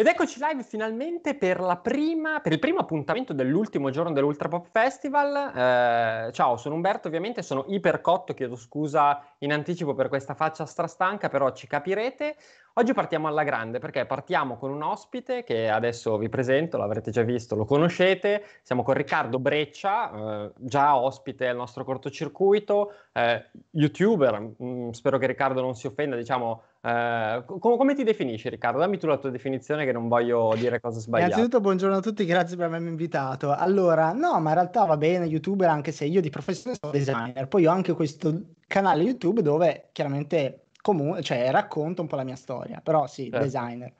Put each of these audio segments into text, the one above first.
Ed eccoci live finalmente per, prima, per il primo appuntamento dell'ultimo giorno dell'Ultra Pop Festival. Eh, ciao, sono Umberto, ovviamente sono ipercotto, chiedo scusa in anticipo per questa faccia strastanca, però ci capirete. Oggi partiamo alla grande perché partiamo con un ospite che adesso vi presento, l'avrete già visto, lo conoscete. Siamo con Riccardo Breccia, eh, già ospite al nostro cortocircuito, eh, youtuber. Mm, spero che Riccardo non si offenda, diciamo. Eh, com- come ti definisci Riccardo? Dammi tu la tua definizione che non voglio dire cose sbagliate. Innanzitutto buongiorno a tutti, grazie per avermi invitato. Allora, no, ma in realtà va bene youtuber anche se io di professione sono designer, poi ho anche questo canale YouTube dove chiaramente comunque, cioè, racconto un po' la mia storia, però sì, certo. designer.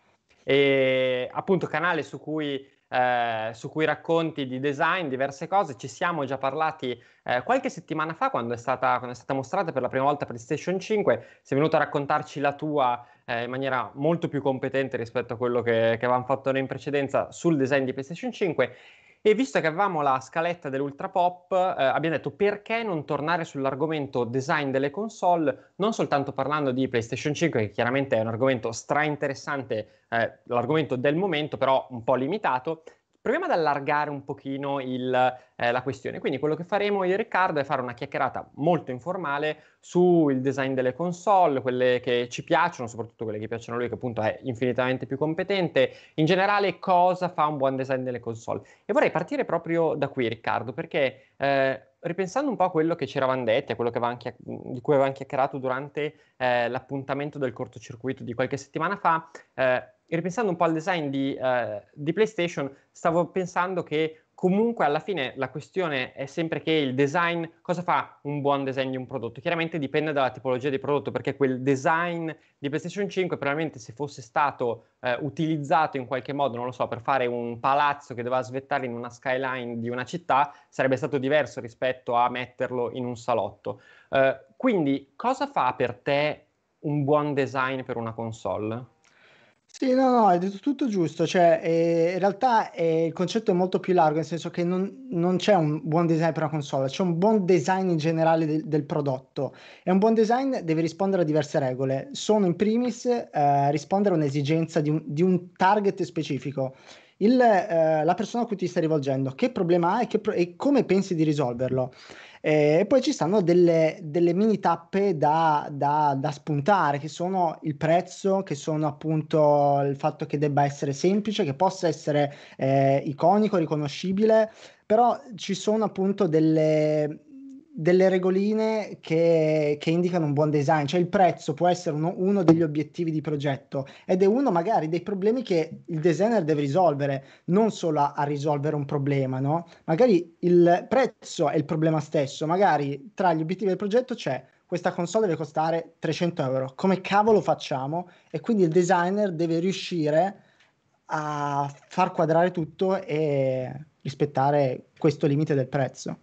E appunto canale su cui eh, su cui racconti di design, diverse cose. Ci siamo già parlati eh, qualche settimana fa quando è, stata, quando è, stata, mostrata per la prima volta PlayStation 5. Sei venuto a raccontarci la tua eh, in maniera molto più competente rispetto a quello che, che avevamo fatto noi in precedenza sul design di PlayStation 5. E visto che avevamo la scaletta dell'ultra pop, eh, abbiamo detto perché non tornare sull'argomento design delle console, non soltanto parlando di PlayStation 5, che chiaramente è un argomento stra interessante, eh, l'argomento del momento, però un po' limitato, proviamo ad allargare un pochino il, eh, la questione. Quindi quello che faremo io e Riccardo è fare una chiacchierata molto informale sul design delle console, quelle che ci piacciono, soprattutto quelle che piacciono a lui che appunto è infinitamente più competente, in generale cosa fa un buon design delle console. E vorrei partire proprio da qui Riccardo perché eh, ripensando un po' a quello che ci eravamo detti, a quello chia- di cui avevamo chiacchierato durante eh, l'appuntamento del cortocircuito di qualche settimana fa, eh, ripensando un po' al design di, eh, di PlayStation, stavo pensando che comunque alla fine la questione è sempre che il design, cosa fa un buon design di un prodotto? Chiaramente dipende dalla tipologia di prodotto, perché quel design di PlayStation 5 probabilmente se fosse stato eh, utilizzato in qualche modo, non lo so, per fare un palazzo che doveva svettare in una skyline di una città, sarebbe stato diverso rispetto a metterlo in un salotto. Eh, quindi cosa fa per te un buon design per una console? Sì, no, no, è tutto giusto, cioè eh, in realtà eh, il concetto è molto più largo, nel senso che non, non, c'è un buon design per una console, c'è un buon design in generale del, del prodotto e un buon design deve rispondere a diverse regole, sono in primis eh, rispondere a un'esigenza di un, di un target specifico. Il, eh, la persona a cui ti stai rivolgendo, che problema ha e, che, e come pensi di risolverlo? Eh, e poi ci stanno delle, delle mini tappe da, da, da, spuntare, che sono il prezzo, che sono appunto il fatto che debba essere semplice, che possa essere eh, iconico, riconoscibile, però ci sono appunto delle, delle regoline che, che, indicano un buon design, cioè il prezzo può essere uno, uno, degli obiettivi di progetto ed è uno magari dei problemi che il designer deve risolvere, non solo a, a risolvere un problema, no? Magari il prezzo è il problema stesso, magari tra gli obiettivi del progetto c'è questa console deve costare 300 euro, come cavolo facciamo? E quindi il designer deve riuscire a far quadrare tutto e rispettare questo limite del prezzo.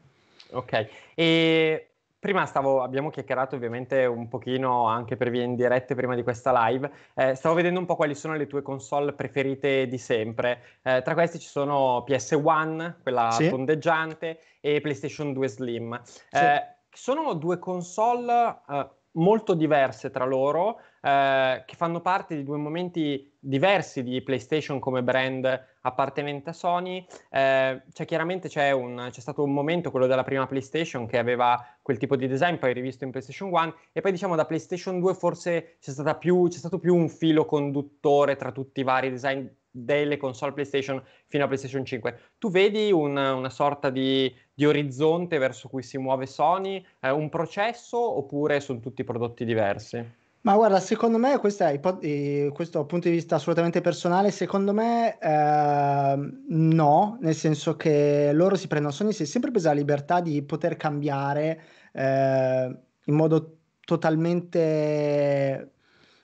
Ok, e prima stavo, abbiamo chiacchierato ovviamente un pochino anche per via in dirette prima di questa live, eh, stavo vedendo un po' quali sono le tue console preferite di sempre, eh, tra queste ci sono PS1, quella sì. tondeggiante, e PlayStation 2 Slim. Sì. Eh, sono due console eh, molto diverse tra loro, eh, che fanno parte di due momenti diversi di PlayStation come brand appartenente a Sony. Eh, cioè, chiaramente c'è, un, c'è, stato un momento, quello della prima PlayStation, che aveva quel tipo di design, poi rivisto in PlayStation 1, e poi diciamo da PlayStation 2 forse c'è, più, c'è stato più un filo conduttore tra tutti i vari design delle console PlayStation fino a PlayStation 5. Tu vedi un, una sorta di, di, orizzonte verso cui si muove Sony, eh, un processo oppure sono tutti prodotti diversi? Ma guarda, secondo me questa, eh, questo punto di vista assolutamente personale, secondo me eh, no, nel senso che loro si prendono, Sony si è sempre presa la libertà di poter cambiare eh, in modo totalmente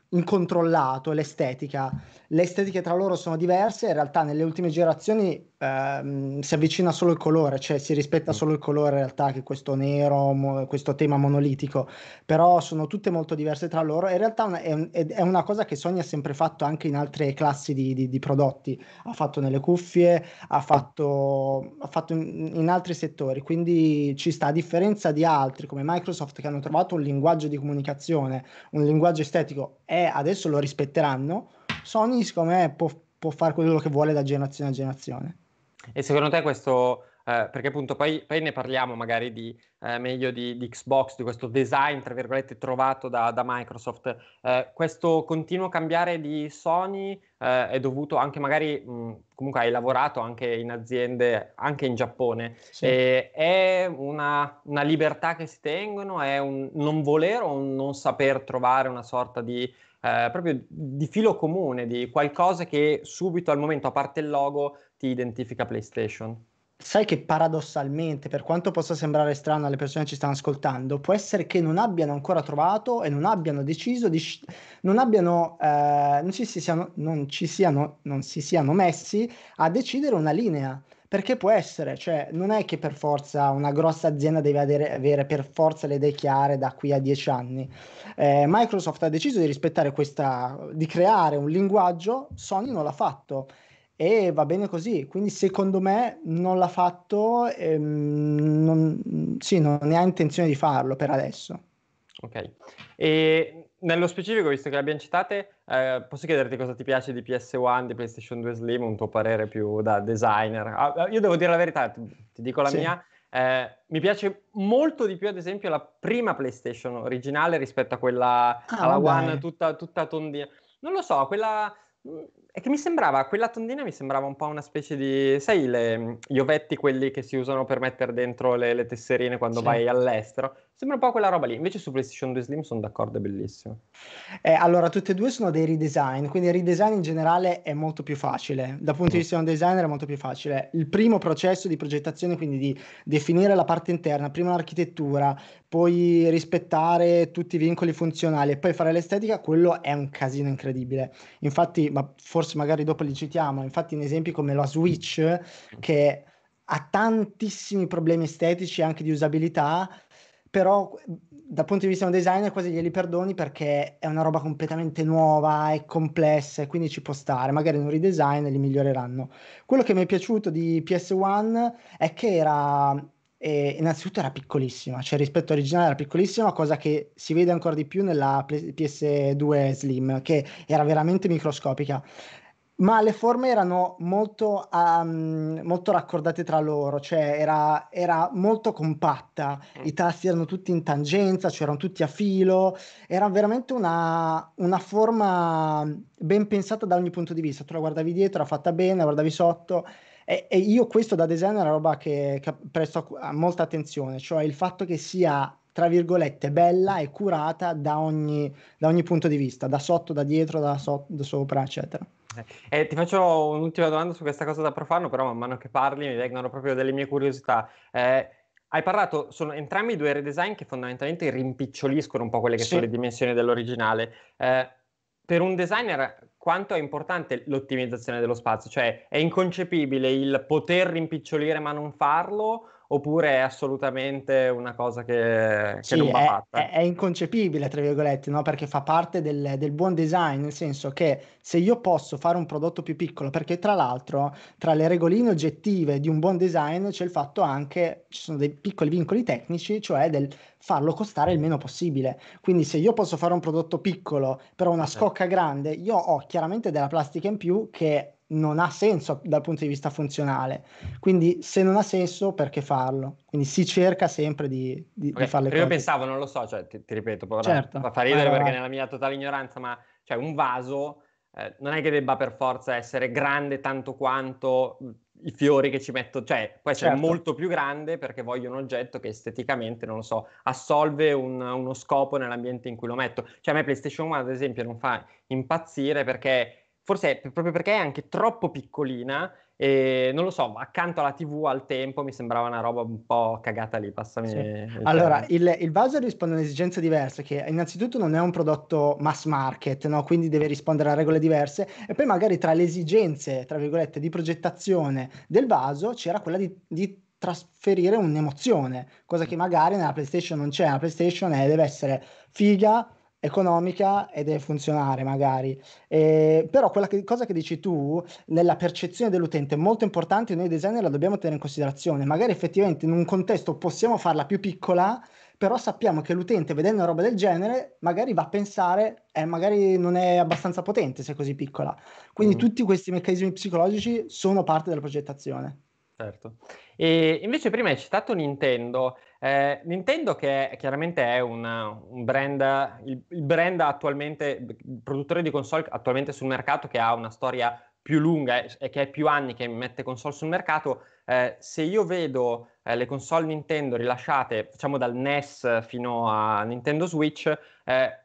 incontrollato l'estetica. Le estetiche tra loro sono diverse, in realtà nelle ultime generazioni Ehm, si avvicina solo il colore, cioè si rispetta mm. solo il colore in realtà che questo nero, mo, questo tema monolitico, però sono tutte molto diverse tra loro. In realtà una, è, è, una cosa che Sony ha sempre fatto anche in altre classi di, di, di prodotti, ha fatto nelle cuffie, ha fatto, ha fatto in, in altri settori, quindi ci sta a differenza di altri come Microsoft che hanno trovato un linguaggio di comunicazione, un linguaggio estetico e adesso lo rispetteranno. Sony, secondo me, può, può fare quello che vuole da generazione a generazione. E secondo te questo, eh, perché appunto poi, poi, ne parliamo magari di, eh, meglio di, di, Xbox, di questo design, tra virgolette, trovato da, da Microsoft, eh, questo continuo cambiare di Sony eh, è dovuto anche magari, mh, comunque hai lavorato anche in aziende, anche in Giappone, sì. è una, una, libertà che si tengono, è un non voler o un non saper trovare una sorta di... Eh, proprio di filo comune, di qualcosa che subito al momento, a parte il logo, ti identifica PlayStation. Sai che paradossalmente, per quanto possa sembrare strano alle persone che ci stanno ascoltando, può essere che non abbiano ancora trovato e non abbiano deciso di... Sci- non abbiano... Eh, non, ci si siano, non, ci siano, non si siano messi a decidere una linea perché può essere, cioè non è che per forza una grossa azienda deve avere, avere per forza le idee chiare da qui a dieci anni. Eh, Microsoft ha deciso di rispettare questa, di creare un linguaggio, Sony non l'ha fatto e va bene così. Quindi secondo me non l'ha fatto, ehm, non, sì, non ne ha intenzione di farlo per adesso. Ok, e nello specifico, visto che le abbiamo citate, eh, posso chiederti cosa ti piace di PS1, di PlayStation 2 Slim, un tuo parere più da designer? Ah, ah, io devo dire la verità, ti, ti dico la sì. mia. Eh, mi piace molto di più, ad esempio, la prima PlayStation originale rispetto a quella ah, alla One tutta, tutta tondina. Non lo so, quella mm, è che mi sembrava, quella tondina mi sembrava un po' una specie di, sai, le, mhmm, gli ovetti quelli che si usano per mettere dentro le, le tesserine quando sì. vai all'estero. Sembra un po' quella roba lì. Invece su PlayStation 2 Slim sono d'accordo, è bellissimo. Eh, allora, tutte e due sono dei redesign, quindi il redesign in generale è molto più facile. Dal punto mm. di vista di un designer è molto più facile. Il primo processo di progettazione, quindi di definire la parte interna, prima l'architettura, poi rispettare tutti i vincoli funzionali e poi fare l'estetica, quello è un casino incredibile. Infatti, ma forse magari dopo li citiamo, infatti in esempi come la Switch, che ha tantissimi problemi estetici e anche di usabilità, però dal punto di vista di un designer quasi glieli perdoni perché è una roba completamente nuova, e complessa e quindi ci può stare, magari in un redesign li miglioreranno. Quello che mi è piaciuto di PS1 è che era eh, innanzitutto era piccolissima, cioè rispetto all'originale era piccolissima, cosa che si vede ancora di più nella PS2 Slim, che era veramente microscopica. Ma le forme erano molto, um, molto raccordate tra loro, cioè era, era, molto compatta, mm. i tasti erano tutti in tangenza, c'erano cioè tutti a filo, era veramente una, una, forma ben pensata da ogni punto di vista, tu la guardavi dietro, era fatta bene, la guardavi sotto e, e io questo da design è una roba che, che presto molta attenzione, cioè il fatto che sia tra virgolette, bella e curata da ogni, da ogni, punto di vista, da sotto, da dietro, da, so- da sopra, eccetera. Eh, ti faccio un'ultima domanda su questa cosa da profano, però man mano che parli mi vengono proprio delle mie curiosità. Eh, hai parlato, sono entrambi due redesign che fondamentalmente rimpiccioliscono un po' quelle che sì. sono le dimensioni dell'originale. Eh, per un designer quanto è importante l'ottimizzazione dello spazio? Cioè è inconcepibile il poter rimpicciolire ma non farlo oppure è assolutamente una cosa che, che sì, non va è, fatta. È, è, inconcepibile, tra virgolette, no? perché fa parte del, del, buon design, nel senso che se io posso fare un prodotto più piccolo, perché tra l'altro tra le regoline oggettive di un buon design c'è il fatto anche, ci sono dei piccoli vincoli tecnici, cioè del farlo costare il meno possibile. Quindi se io posso fare un prodotto piccolo, però una esatto. scocca grande, io ho chiaramente della plastica in più che non ha senso dal punto di vista funzionale. Quindi se non ha senso, perché farlo? Quindi si cerca sempre di, di, okay, di fare le cose. Io pensavo, non lo so, cioè, ti, ti, ripeto, può certo. fa ridere allora. perché nella mia totale ignoranza, ma cioè, un vaso eh, non è che debba per forza essere grande tanto quanto i fiori che ci metto, cioè può essere certo. molto più grande perché voglio un oggetto che esteticamente, non lo so, assolve un, uno scopo nell'ambiente in cui lo metto. Cioè a me PlayStation 1 ad esempio non fa impazzire perché forse è proprio perché è anche troppo piccolina e ehm, non lo so, accanto alla TV al tempo mi sembrava una roba un po' cagata lì, passami. Sì. allora, il, il, vaso risponde a un'esigenza diversa, che innanzitutto non è un prodotto mass market, no? quindi deve rispondere a regole diverse e poi magari tra le esigenze, tra virgolette, di progettazione del vaso c'era quella di, di trasferire un'emozione, cosa che magari nella PlayStation non c'è, la PlayStation è, eh, deve essere figa, economica e deve funzionare magari. Eh, però quella che, cosa che dici tu nella percezione dell'utente è molto importante, noi designer la dobbiamo tenere in considerazione. Magari effettivamente in un contesto possiamo farla più piccola, però sappiamo che l'utente vedendo una roba del genere magari va a pensare eh, magari non è abbastanza potente se è così piccola. Quindi mm. tutti questi meccanismi psicologici sono parte della progettazione. Certo. E invece prima hai citato Nintendo. Eh, Nintendo che chiaramente è un, un brand, il, il, brand attualmente, il produttore di console attualmente sul mercato che ha una storia più lunga e che è più anni che mette console sul mercato, eh, se io vedo eh, le console Nintendo rilasciate, diciamo dal NES fino a Nintendo Switch, eh,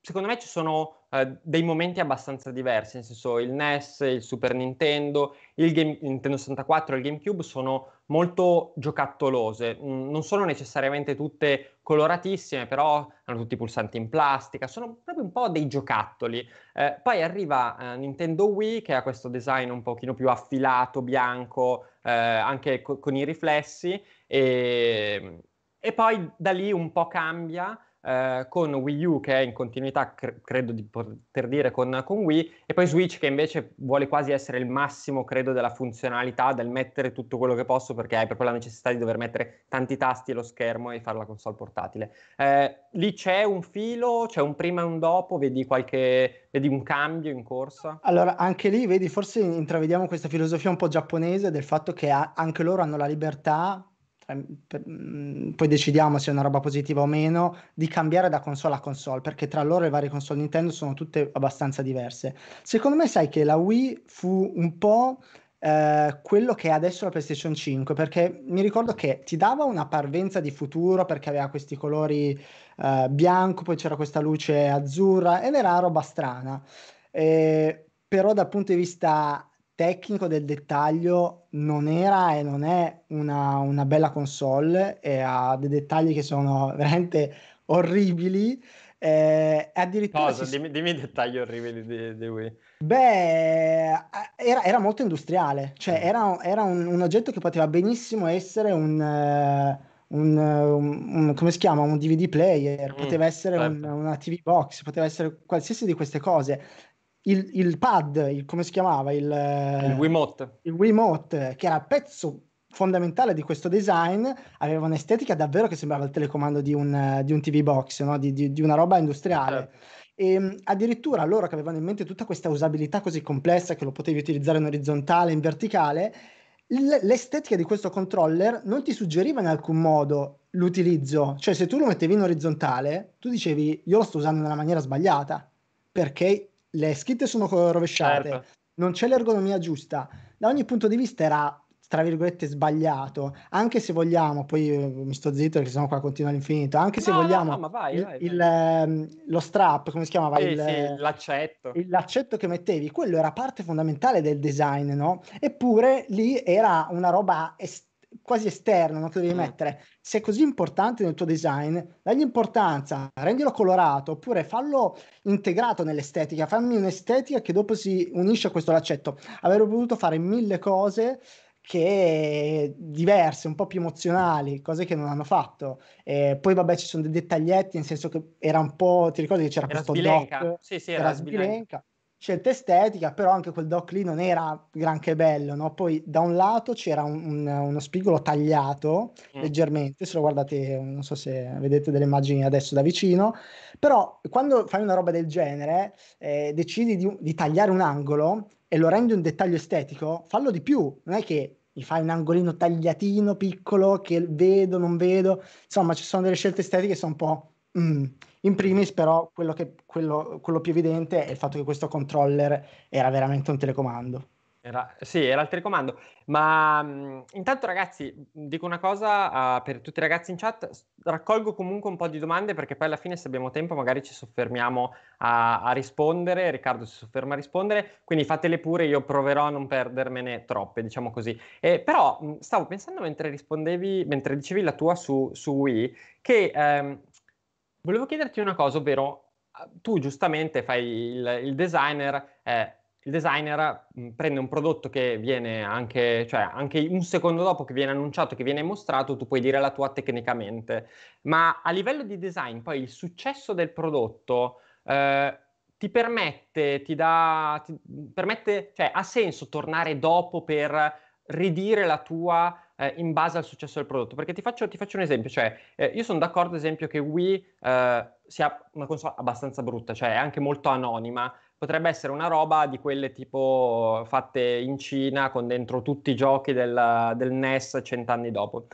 secondo me ci sono eh, dei momenti abbastanza diversi, nel senso il NES, il Super Nintendo, il Game, Nintendo 64 e il GameCube sono molto giocattolose, mm, non sono necessariamente tutte coloratissime, però hanno tutti i pulsanti in plastica, sono proprio un po' dei giocattoli. Eh, poi arriva eh, Nintendo Wii che ha questo design un pochino più affilato, bianco, eh, anche co- con i riflessi e, e poi da lì un po' cambia eh, con Wii U che è in continuità, cre- credo di poter dire, con, con, Wii, e poi Switch che invece vuole quasi essere il massimo, credo, della funzionalità, del mettere tutto quello che posso perché hai proprio la necessità di dover mettere tanti tasti e lo schermo e fare la console portatile. Eh, lì c'è un filo, c'è un prima e un dopo, vedi qualche, vedi un cambio in corsa? Allora, anche lì, vedi, forse intravediamo questa filosofia un po' giapponese del fatto che anche loro hanno la libertà cioè, mm, mm, poi decidiamo se è una roba positiva o meno, di cambiare da console a console, perché tra loro le varie console Nintendo sono tutte abbastanza diverse. Secondo me sai che la Wii fu un po'... Eh, quello che è adesso la PlayStation 5 perché mi ricordo che ti dava una parvenza di futuro perché aveva questi colori eh, bianco poi c'era questa luce azzurra ed era roba strana eh, però dal punto di vista tecnico del dettaglio non era e non è una, una bella console e ha dei dettagli che sono veramente orribili. Eh, addirittura Cosa? Si... Dimmi, dimmi i dettagli orribili di, di Wii. Beh, era, era, molto industriale, cioè mm. era, era un, un, oggetto che poteva benissimo essere un, eh, un, un come si chiama, un DVD player, mm, poteva essere certo. una TV box, poteva essere qualsiasi di queste cose il, il pad, il, come si chiamava? Il, il Wiimote. Il Wiimote, che era pezzo fondamentale di questo design, aveva un'estetica davvero che sembrava il telecomando di un, di un TV box, no? di, di, di, una roba industriale. Certo. Eh. E addirittura loro che avevano in mente tutta questa usabilità così complessa che lo potevi utilizzare in orizzontale, in verticale, l'estetica di questo controller non ti suggeriva in alcun modo l'utilizzo. Cioè se tu lo mettevi in orizzontale, tu dicevi io lo sto usando nella maniera sbagliata, perché le scritte sono rovesciate, certo. non c'è l'ergonomia giusta. Da ogni punto di vista era tra virgolette sbagliato, anche se vogliamo, poi eh, mi sto zitto perché sennò qua continua all'infinito, anche se no, vogliamo no, no, vai, vai, vai. Il, ehm, lo strap, come si chiamava? Eh, il, sì, l'accetto. Il l'accetto che mettevi, quello era parte fondamentale del design, no? Eppure lì era una roba estrema quasi esterno no, che devi mm. mettere. Se è così importante nel tuo design, dagli importanza, rendilo colorato oppure fallo integrato nell'estetica, fammi un'estetica che dopo si unisce a questo laccetto. Avrei potuto fare mille cose che diverse, un po' più emozionali, cose che non hanno fatto. Eh, poi vabbè ci sono dei dettaglietti, nel senso che era un po', ti ricordi che c'era era questo sbilenca. doc, sì, sì, era, era sbilenca. sbilenca scelta estetica, però anche quel doc lì non era granché bello, no? Poi da un lato c'era un, un, uno spigolo tagliato mm. leggermente, se lo guardate, non so se vedete delle immagini adesso da vicino, però quando fai una roba del genere, eh, decidi di, di tagliare un angolo e lo rendi un dettaglio estetico, fallo di più, non è che mi fai un angolino tagliatino, piccolo, che vedo, non vedo, insomma ci sono delle scelte estetiche che sono un po'... Mm. In primis però quello, che, quello, quello più evidente è il fatto che questo controller era veramente un telecomando. Era, sì, era il telecomando. Ma mh, intanto, ragazzi, dico una cosa uh, per tutti i ragazzi in chat: raccolgo comunque un po' di domande perché poi alla fine, se abbiamo tempo, magari ci soffermiamo a, a rispondere. Riccardo si sofferma a rispondere, quindi fatele pure. Io proverò a non perdermene troppe, diciamo così. Eh, però mh, stavo pensando mentre rispondevi, mentre dicevi la tua su, su Wii, che. Ehm, Volevo chiederti una cosa, ovvero ah, tu giustamente fai il, il designer, eh, il designer mm, prende un prodotto che viene anche, cioè anche un secondo dopo che viene annunciato, che viene mostrato, tu puoi dire la tua tecnicamente, ma a livello di design poi il successo del prodotto eh, ti permette, ti dà, ti permette, cioè ha senso tornare dopo per ridire la tua eh, in base al successo del prodotto. Perché ti faccio, ti faccio un esempio, cioè eh, io sono d'accordo ad esempio che Wii eh, sia una console abbastanza brutta, cioè è anche molto anonima, potrebbe essere una roba di quelle tipo fatte in Cina con dentro tutti i giochi del, del NES cent'anni dopo.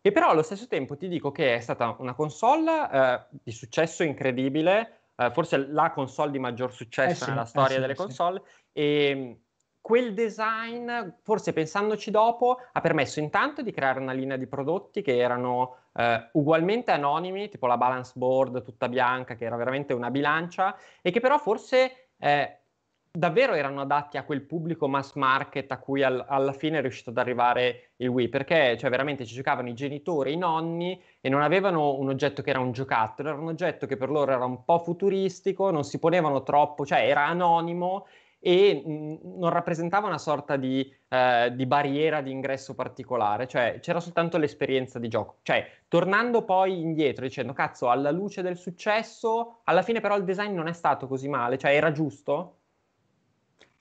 E però allo stesso tempo ti dico che è stata una console eh, di successo incredibile, eh, forse la console di maggior successo eh sì, nella eh storia eh sì, delle console, sì. Ehm, e quel design, forse pensandoci dopo, ha permesso intanto di creare una linea di prodotti che erano eh, ugualmente anonimi, tipo la balance board tutta bianca, che era veramente una bilancia, e che però forse eh, davvero erano adatti a quel pubblico mass market a cui al, alla fine è riuscito ad arrivare il Wii, perché cioè, veramente ci giocavano i genitori, i nonni e non avevano un oggetto che era un giocattolo, era un oggetto che per loro era un po' futuristico, non si ponevano troppo, cioè era anonimo e mh, mhmm, non rappresentava una sorta di, eh, di, barriera di ingresso particolare, cioè c'era soltanto l'esperienza di gioco. Cioè, tornando poi indietro dicendo, cazzo, alla luce del successo, alla fine però il design non è stato così male, cioè era giusto,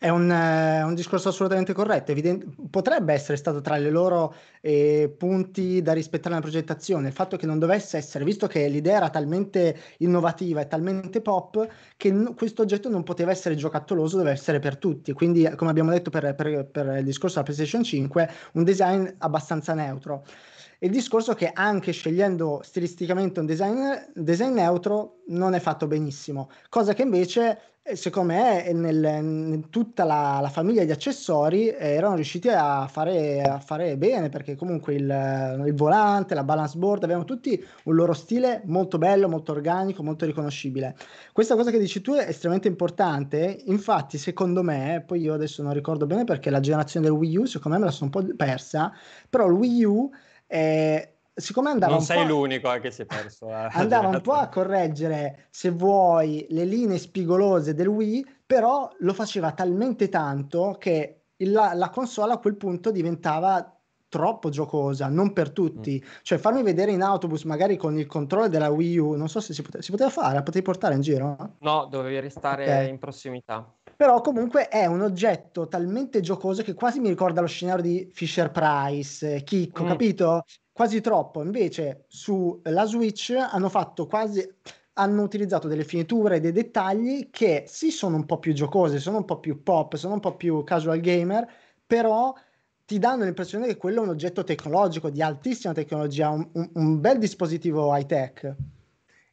è un, eh, un, discorso assolutamente corretto. Evident- potrebbe essere stato tra i loro eh, punti da rispettare nella progettazione il fatto che non dovesse essere, visto che l'idea era talmente innovativa e talmente pop, che n- questo oggetto non poteva essere giocattoloso, doveva essere per tutti. Quindi, come abbiamo detto per, per, per il discorso della PlayStation 5, un design abbastanza neutro. Il discorso è che anche scegliendo stilisticamente un design, design neutro non è fatto benissimo, cosa che invece eh, secondo me nel, in tutta la, la, famiglia di accessori eh, erano riusciti a fare, a fare, bene perché comunque il, eh, il, volante, la balance board avevano tutti un loro stile molto bello, molto organico, molto riconoscibile. Questa cosa che dici tu è estremamente importante, infatti secondo me, poi io adesso non ricordo bene perché la generazione del Wii U secondo me me la sono un po' persa, però il Wii U eh, siccome andava non sei l'unico eh, che si è perso eh. andava un po' a correggere se vuoi le linee spigolose del Wii però lo faceva talmente tanto che la, la, console a quel punto diventava troppo giocosa, non per tutti. Mm. Cioè farmi vedere in autobus magari con il controllo della Wii U, non so se si poteva, si poteva fare, la potevi portare in giro? No, dovevi restare okay. in prossimità però comunque è un oggetto talmente giocoso che quasi mi ricorda lo scenario di Fisher Price, eh, Chicco, mm. capito? Quasi troppo. Invece sulla Switch hanno fatto quasi hanno utilizzato delle finiture e dei dettagli che sì sono un po' più giocose, sono un po' più pop, sono un po' più casual gamer, però ti danno l'impressione che quello è un oggetto tecnologico di altissima tecnologia, un, un bel dispositivo high tech.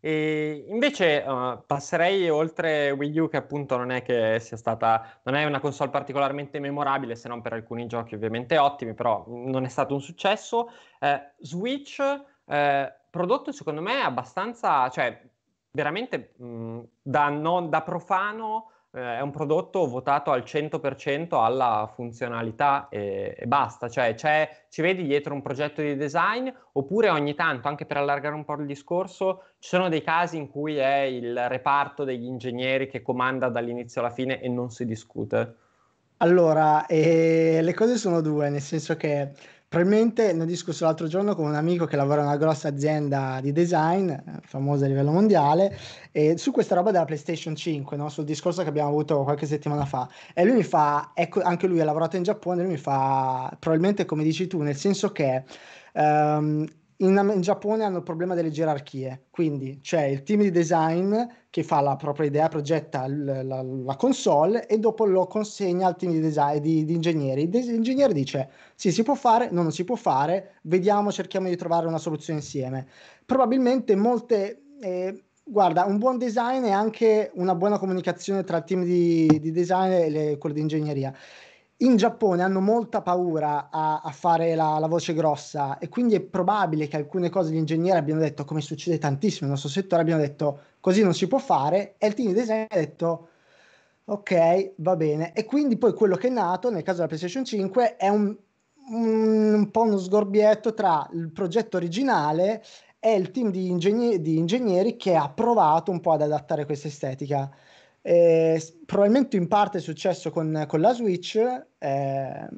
E invece uh, passerei oltre Wii U che appunto non è che sia stata, non è una console particolarmente memorabile se non per alcuni giochi ovviamente ottimi, però non è stato un successo. Eh, Switch, eh, prodotto secondo me abbastanza, cioè veramente mh, mm, da, non, da profano eh, è un prodotto votato al 100% alla funzionalità e, eh, e basta, cioè ci vedi dietro un progetto di design oppure ogni tanto, anche per allargare un po' il discorso, ci sono dei casi in cui è il reparto degli ingegneri che comanda dall'inizio alla fine e non si discute? Allora, eh, le cose sono due, nel senso che Probabilmente ne ho discusso l'altro giorno con un amico che lavora in una grossa azienda di design, eh, famosa a livello mondiale, e su questa roba della PlayStation 5, no? sul discorso che abbiamo avuto qualche settimana fa. E lui mi fa, ecco, anche lui ha lavorato in Giappone, lui mi fa, probabilmente come dici tu, nel senso che... Um, in, in, Giappone hanno il problema delle gerarchie, quindi c'è il team di design che fa la propria idea, progetta l, la, la, console e dopo lo consegna al team di, design, di, di ingegneri. L'ingegnere dice sì, si può fare, no, non si può fare, vediamo, cerchiamo di trovare una soluzione insieme. Probabilmente molte... Eh, guarda, un buon design e anche una buona comunicazione tra il team di, di design e le, quello di ingegneria in Giappone hanno molta paura a, a fare la, la, voce grossa e quindi è probabile che alcune cose gli ingegneri abbiano detto, come succede tantissimo nel nostro settore, abbiano detto così non si può fare e il team di design ha detto ok, va bene. E quindi poi quello che è nato nel caso della PlayStation 5 è un, un, un po' uno sgorbietto tra il progetto originale e il team di, ingegner- di ingegneri che ha provato un po' ad adattare questa estetica. Eh, probabilmente in parte è successo con, con la Switch, eh,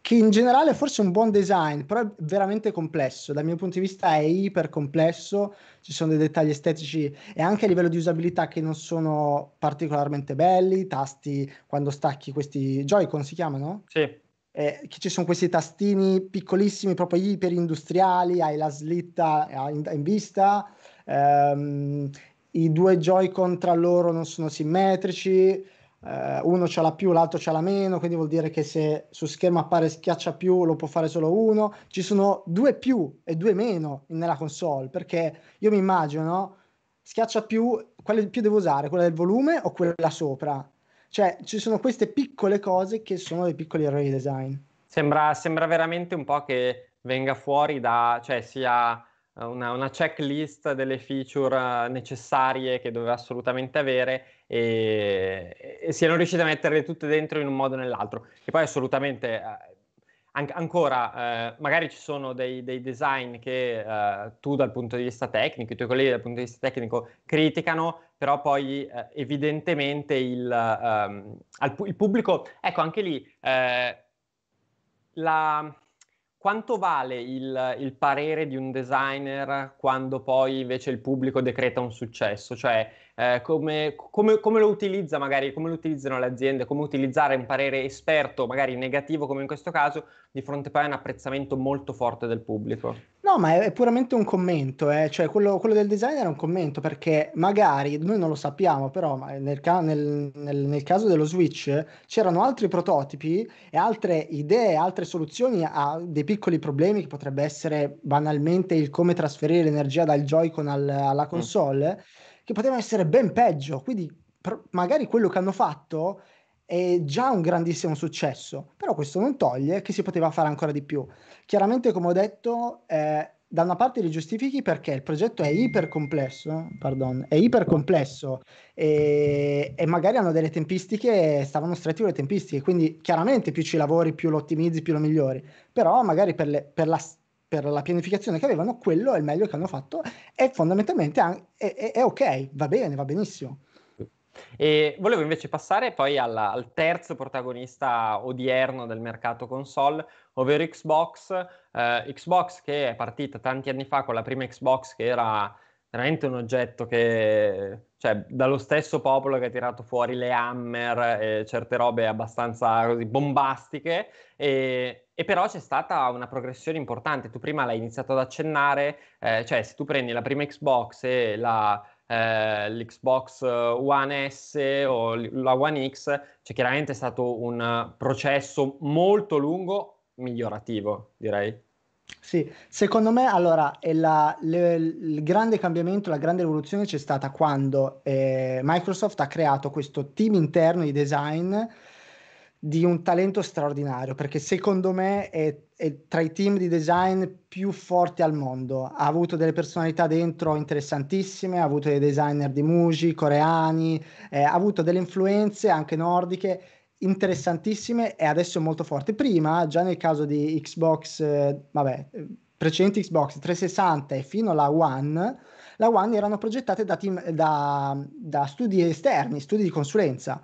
che in generale è forse un buon design, però è veramente complesso. Dal mio punto di vista è iper complesso, ci sono dei dettagli estetici e anche a livello di usabilità che non sono particolarmente belli, i tasti quando stacchi questi Joy-Con si chiamano? Sì. Eh, che ci sono questi tastini piccolissimi, proprio iperindustriali, hai la slitta eh, in, in vista, ehm, i due Joy-Con tra loro non sono simmetrici, eh, uno ce l'ha più, l'altro ce l'ha meno, quindi vuol dire che se su schermo appare schiaccia più lo può fare solo uno, ci sono due più e due meno nella console, perché io mi immagino, no? schiaccia più, quale più devo usare, quella del volume o quella sopra? Cioè ci sono queste piccole cose che sono dei piccoli errori di design. Sembra, sembra veramente un po' che venga fuori da, cioè sia una, una, checklist delle feature necessarie che doveva assolutamente avere e, e siano riusciti a metterle tutte dentro in un modo o nell'altro. E poi assolutamente, eh, an- ancora, eh, magari ci sono dei, dei design che eh, tu dal punto di vista tecnico, i tuoi colleghi dal punto di vista tecnico criticano, però poi eh, evidentemente il, ehm, al, il, pubblico, ecco anche lì eh, la quanto vale il, il, parere di un designer quando poi invece il pubblico decreta un successo? Cioè, eh, come, come, come, lo utilizza magari, come lo utilizzano le aziende, come utilizzare un parere esperto, magari negativo come in questo caso, di fronte poi a un apprezzamento molto forte del pubblico. No, ma è, puramente un commento, eh? cioè quello, quello, del designer è un commento perché magari, noi non lo sappiamo, però nel, ca- nel, nel, nel caso dello Switch c'erano altri prototipi e altre idee, altre soluzioni a dei piccoli problemi che potrebbe essere banalmente il come trasferire l'energia dal Joy-Con al, alla mm. console. Mm che poteva essere ben peggio. Quindi pr- magari quello che hanno fatto è già un grandissimo successo, però questo non toglie che si poteva fare ancora di più. Chiaramente, come ho detto, eh, da una parte li giustifichi perché il progetto è iper complesso, pardon, è iper complesso e, e, magari hanno delle tempistiche, stavano stretti con le tempistiche, quindi chiaramente più ci lavori, più lo ottimizzi, più lo migliori, però magari per, le, per la per la pianificazione che avevano, quello è il meglio che hanno fatto e fondamentalmente è, è, è ok, va bene, va benissimo. E volevo invece passare poi alla, al terzo protagonista odierno del mercato console, ovvero Xbox. Eh, Xbox che è partita tanti anni fa con la prima Xbox che era veramente un oggetto che, cioè, dallo stesso popolo che ha tirato fuori le hammer e certe robe abbastanza così bombastiche, e, e però c'è stata una progressione importante. Tu prima l'hai iniziato ad accennare, eh, cioè, se tu prendi la prima Xbox e la, eh, l'Xbox One S o la One X, c'è cioè, chiaramente stato un processo molto lungo migliorativo, direi. Sì, secondo me allora la, le, il grande cambiamento, la grande evoluzione c'è stata quando eh, Microsoft ha creato questo team interno di design di un talento straordinario, perché secondo me è, è, tra i team di design più forti al mondo. Ha avuto delle personalità dentro interessantissime, ha avuto dei designer di Muji, coreani, eh, ha avuto delle influenze anche nordiche interessantissime e adesso è molto forte. Prima, già nel caso di Xbox, eh, vabbè, precedenti Xbox 360 e fino alla One, la One erano progettate da, team, da, da studi esterni, studi di consulenza.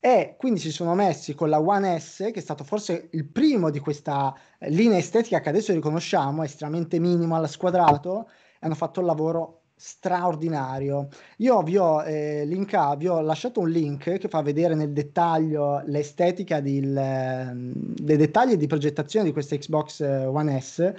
E quindi si sono messi con la One S, che è stato forse il primo di questa eh, linea estetica che adesso riconosciamo, estremamente minimo al squadrato, e hanno fatto il lavoro straordinario. Io vi ho, eh, linka, vi ho, lasciato un link che fa vedere nel dettaglio l'estetica di, ehm, dei dettagli di progettazione di questa Xbox eh, One S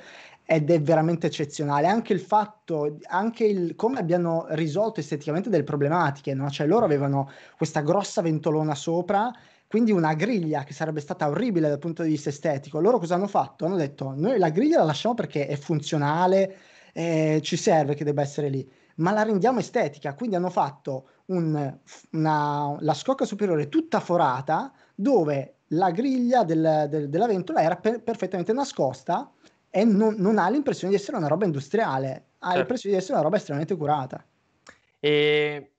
ed è veramente eccezionale. Anche il fatto, anche il, come abbiano risolto esteticamente delle problematiche, no? cioè loro avevano questa grossa ventolona sopra quindi una griglia che sarebbe stata orribile dal punto di vista estetico. Loro cosa hanno fatto? Hanno detto: Noi la griglia la lasciamo perché è funzionale, eh, ci serve che debba essere lì, ma la rendiamo estetica. Quindi hanno fatto un, una, la scocca superiore tutta forata dove la griglia del, del, della ventola era per, perfettamente nascosta e non, non, ha l'impressione di essere una roba industriale, ha certo. l'impressione di essere una roba estremamente curata. E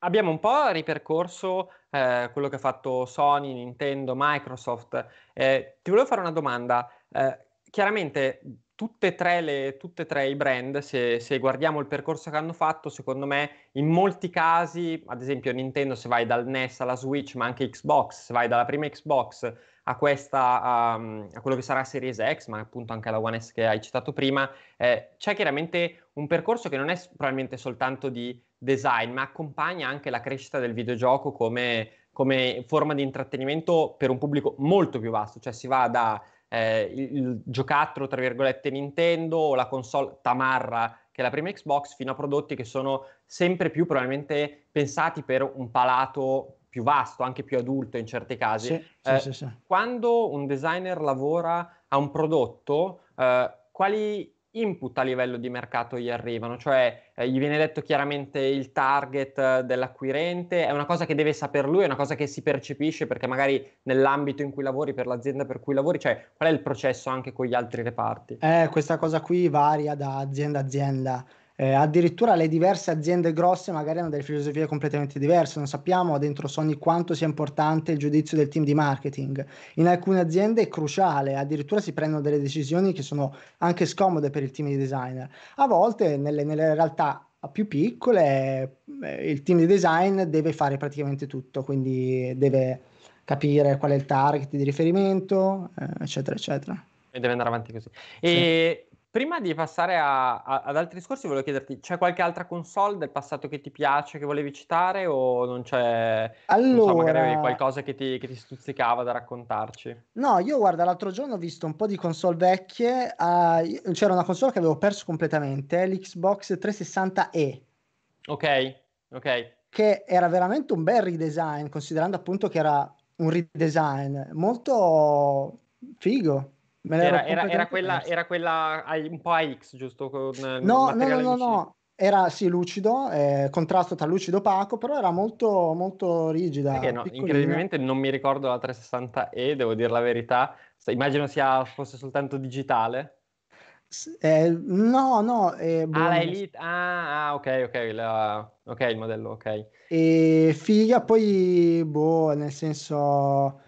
abbiamo un po' ripercorso eh, quello che ha fatto Sony, Nintendo, Microsoft. Eh, ti volevo fare una domanda. Eh, chiaramente tutte e tre, le, tutte e tre i brand, se, se, guardiamo il percorso che hanno fatto, secondo me in molti casi, ad esempio Nintendo se vai dal NES alla Switch, ma anche Xbox, se vai dalla prima Xbox a questa, a, a quello che sarà Series X, ma appunto anche alla One S che hai citato prima, eh, c'è chiaramente un percorso che non è probabilmente soltanto di design, ma accompagna anche la crescita del videogioco come, come forma di intrattenimento per un pubblico molto più vasto, cioè si va da eh, il, il giocattolo, tra virgolette, Nintendo o la console Tamarra che è la prima Xbox, fino a prodotti che sono sempre più probabilmente pensati per un palato più vasto, anche più adulto in certi casi. Sì, eh, sì, sì, quando un designer lavora a un prodotto, eh, quali input a livello di mercato gli arrivano, cioè eh, gli viene detto chiaramente il target eh, dell'acquirente, è una cosa che deve saper lui, è una cosa che si percepisce perché magari nell'ambito in cui lavori, per l'azienda per cui lavori, cioè qual è il processo anche con gli altri reparti? Eh, questa cosa qui varia da azienda a azienda. Eh, addirittura le diverse aziende grosse magari hanno delle filosofie completamente diverse, non sappiamo dentro Sony quanto sia importante il giudizio del team di marketing. In alcune aziende è cruciale, addirittura si prendono delle decisioni che sono anche scomode per il team di designer. A volte nelle, nelle realtà più piccole eh, il team di design deve fare praticamente tutto, quindi deve capire qual è il target di riferimento, eh, eccetera, eccetera. E deve andare avanti così. E sì Prima di passare a, a, ad altri discorsi, volevo chiederti: c'è qualche altra console del passato che ti piace, che volevi citare, o non c'è allora... non so, magari qualcosa che ti, che ti, stuzzicava da raccontarci? No, io guarda, l'altro giorno ho visto un po' di console vecchie. Uh, c'era una console che avevo perso completamente, l'Xbox 360e. Ok, ok. Che era veramente un bel redesign, considerando appunto che era un redesign molto figo era, era, era, quella, era, quella, un po' a X, giusto? Con eh, no, no, no, no, no, Era sì lucido, eh, contrasto tra lucido e opaco, però era molto, molto rigida. No, incredibilmente non mi ricordo la 360e, devo dire la verità. Immagino sia, fosse soltanto digitale. Eh, no, no. Eh, boh, ah, la Elite. Ah, ah ok, ok. La... Ok, il modello, ok. E figa, poi, boh, nel senso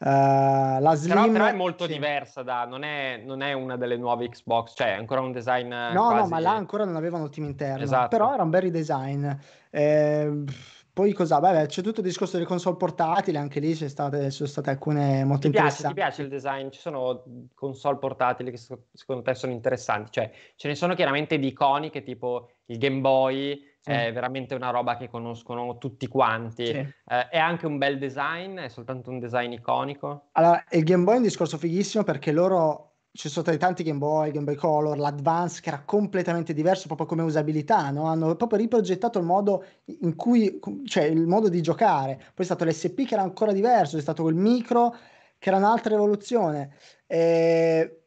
Uh, la Slim, però, però, è molto sì. diversa da, non è, non è, una delle nuove Xbox, cioè è ancora un design. Eh, no, quasi... no, ma là ancora non avevano team interno. Esatto. Però era un bel redesign. Eh, poi cosa? Beh, c'è tutto il discorso delle console portatili, anche lì ci sono state alcune molto ti interessanti. Piace, ti piace il design? Ci sono console portatili che secondo te sono interessanti? Cioè, ce ne sono chiaramente di iconiche, tipo il Game Boy, sì. è veramente una roba che conoscono tutti quanti. Sì. Eh, è anche un bel design, è soltanto un design iconico. Allora, il Game Boy è un discorso fighissimo perché loro ci sono stati tanti Game Boy, Game Boy Color, l'Advance che era completamente diverso proprio come usabilità, no? hanno proprio riprogettato il modo in cui, cioè il modo di giocare, poi è stato l'SP che era ancora diverso, è stato quel micro che era un'altra evoluzione. E eh,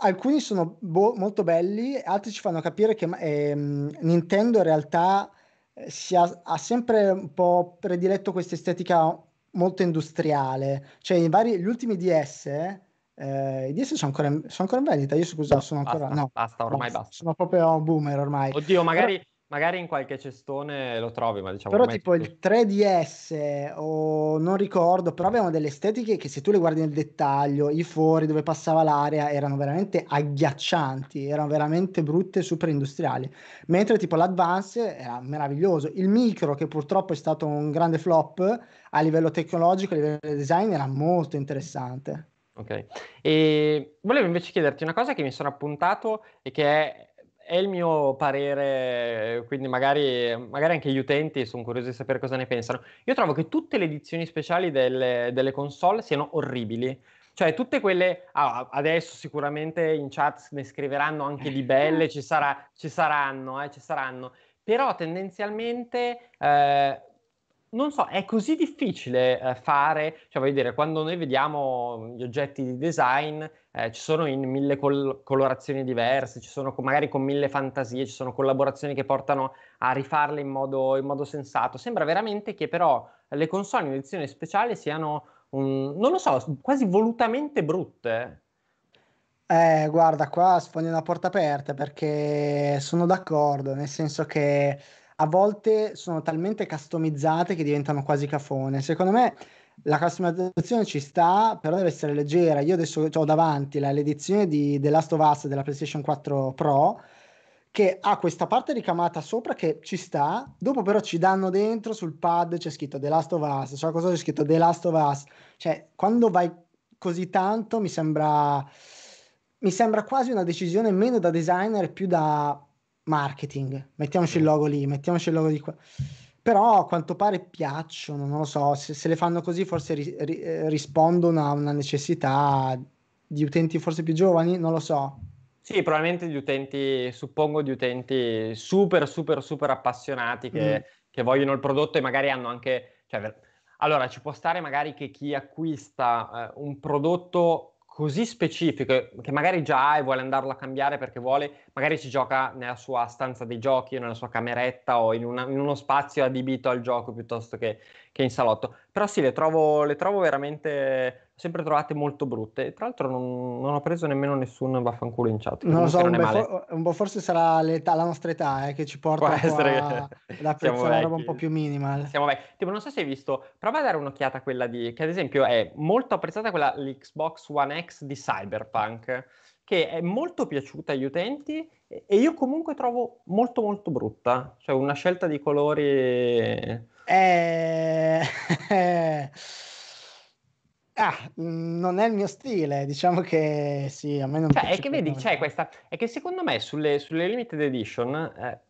alcuni sono bo- molto belli, altri ci fanno capire che ehm, Nintendo in realtà eh, ha, ha, sempre un po' prediletto questa estetica molto industriale. Cioè, i vari, gli ultimi DS, eh, i DS sono ancora, in, sono ancora in vendita. Io scusa, sono ancora. Basta, no, basta, ormai basta. basta. Sono proprio boomer ormai. Oddio, magari. Però eh, Magari in qualche cestone lo trovi, ma diciamo... Però tipo tutto... il 3DS o non ricordo, però avevano delle estetiche che se tu le guardi nel dettaglio, i fori dove passava l'area erano veramente agghiaccianti, erano veramente brutte, super industriali. Mentre tipo l'Advance era meraviglioso. Il micro, che purtroppo è stato un grande flop, a livello tecnologico, a livello design, era molto interessante. Ok, e volevo invece chiederti una cosa che mi sono appuntato e che è è il mio parere, quindi magari, magari, anche gli utenti sono curiosi di sapere cosa ne pensano. Io trovo che tutte le edizioni speciali delle, delle console siano orribili. Cioè, tutte quelle. Ah, adesso sicuramente in chat ne scriveranno anche di belle, ci, sarà, ci saranno, eh, ci saranno. Però tendenzialmente eh, non so, è così difficile eh, fare, cioè voglio dire, quando noi vediamo mhmm, gli oggetti di design, eh, ci sono in mille col- colorazioni diverse, ci sono co- magari con mille fantasie, ci sono collaborazioni che portano a rifarle in modo, in modo sensato. Sembra veramente che però le console in edizione speciale siano, un, non lo so, quasi volutamente brutte. Eh, guarda, qua sfondi una porta aperta perché sono d'accordo, nel senso che a volte sono talmente customizzate che diventano quasi cafone. Secondo me la customizzazione ci sta, però deve essere leggera. Io adesso ho davanti l'edizione di The Last of Us della PlayStation 4 Pro che ha questa parte ricamata sopra che ci sta, dopo però ci danno dentro sul pad c'è scritto The Last of Us, cioè cosa c'è scritto The Last of Us. Cioè, quando vai così tanto mi sembra mi sembra quasi una decisione meno da designer più da marketing, mettiamoci il logo lì, mettiamoci il logo di qua. Però a quanto pare piacciono, non lo so, se, se le fanno così forse ri, ri, eh, rispondono a una necessità di utenti forse più giovani, non lo so. Sì, probabilmente di utenti, suppongo di utenti super, super, super appassionati che, mm. che vogliono il prodotto e magari hanno anche... Cioè, allora, ci può stare magari che chi acquista eh, un prodotto così specifico che magari già ha e vuole andarlo a cambiare perché vuole, magari ci gioca nella sua stanza dei giochi, nella sua cameretta o in, una, in uno spazio adibito al gioco piuttosto che che in salotto. Però sì, le trovo, le trovo veramente sempre trovate molto brutte. Tra l'altro, non, non, ho preso nemmeno nessun vaffanculo in chat. Non lo so, non un, for- un forse sarà l'età, la nostra età eh, che ci porta essere... a, ad apprezzare una roba un po' più minimal. Siamo vecchi. Tipo, non so se hai visto, prova a dare un'occhiata a quella di, che ad esempio è molto apprezzata quella l'Xbox One X di Cyberpunk, che è molto piaciuta agli utenti e io comunque trovo molto, molto brutta. Cioè, una scelta di colori eh... ah, non è il mio stile, diciamo che sì, a me non cioè, piace. È che vedi, c'è cioè, questa, è che secondo me sulle, sulle limited edition eh,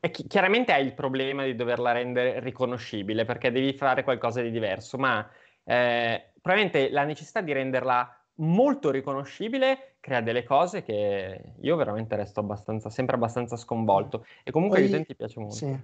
è chi, chiaramente hai il problema di doverla rendere riconoscibile perché devi fare qualcosa di diverso, ma eh, probabilmente la necessità di renderla molto riconoscibile crea delle cose che io veramente resto abbastanza, sempre abbastanza sconvolto e comunque gli utenti piacciono molto. Sì.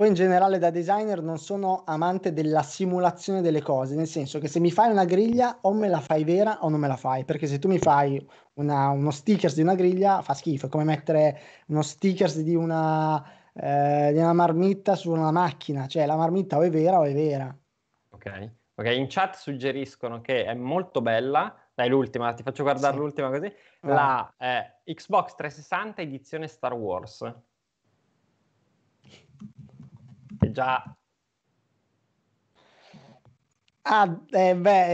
Poi in generale da designer non sono amante della simulazione delle cose, nel senso che se mi fai una griglia o me la fai vera o non me la fai, perché se tu mi fai una, uno stickers di una griglia fa schifo, è come mettere uno stickers di una, eh, di una marmitta su una macchina, cioè la marmitta o è vera o è vera. Ok, ok, in chat suggeriscono che è molto bella, dai l'ultima, ti faccio guardare sì. l'ultima così, la eh, Xbox 360 edizione Star Wars. già... Ah, eh, beh,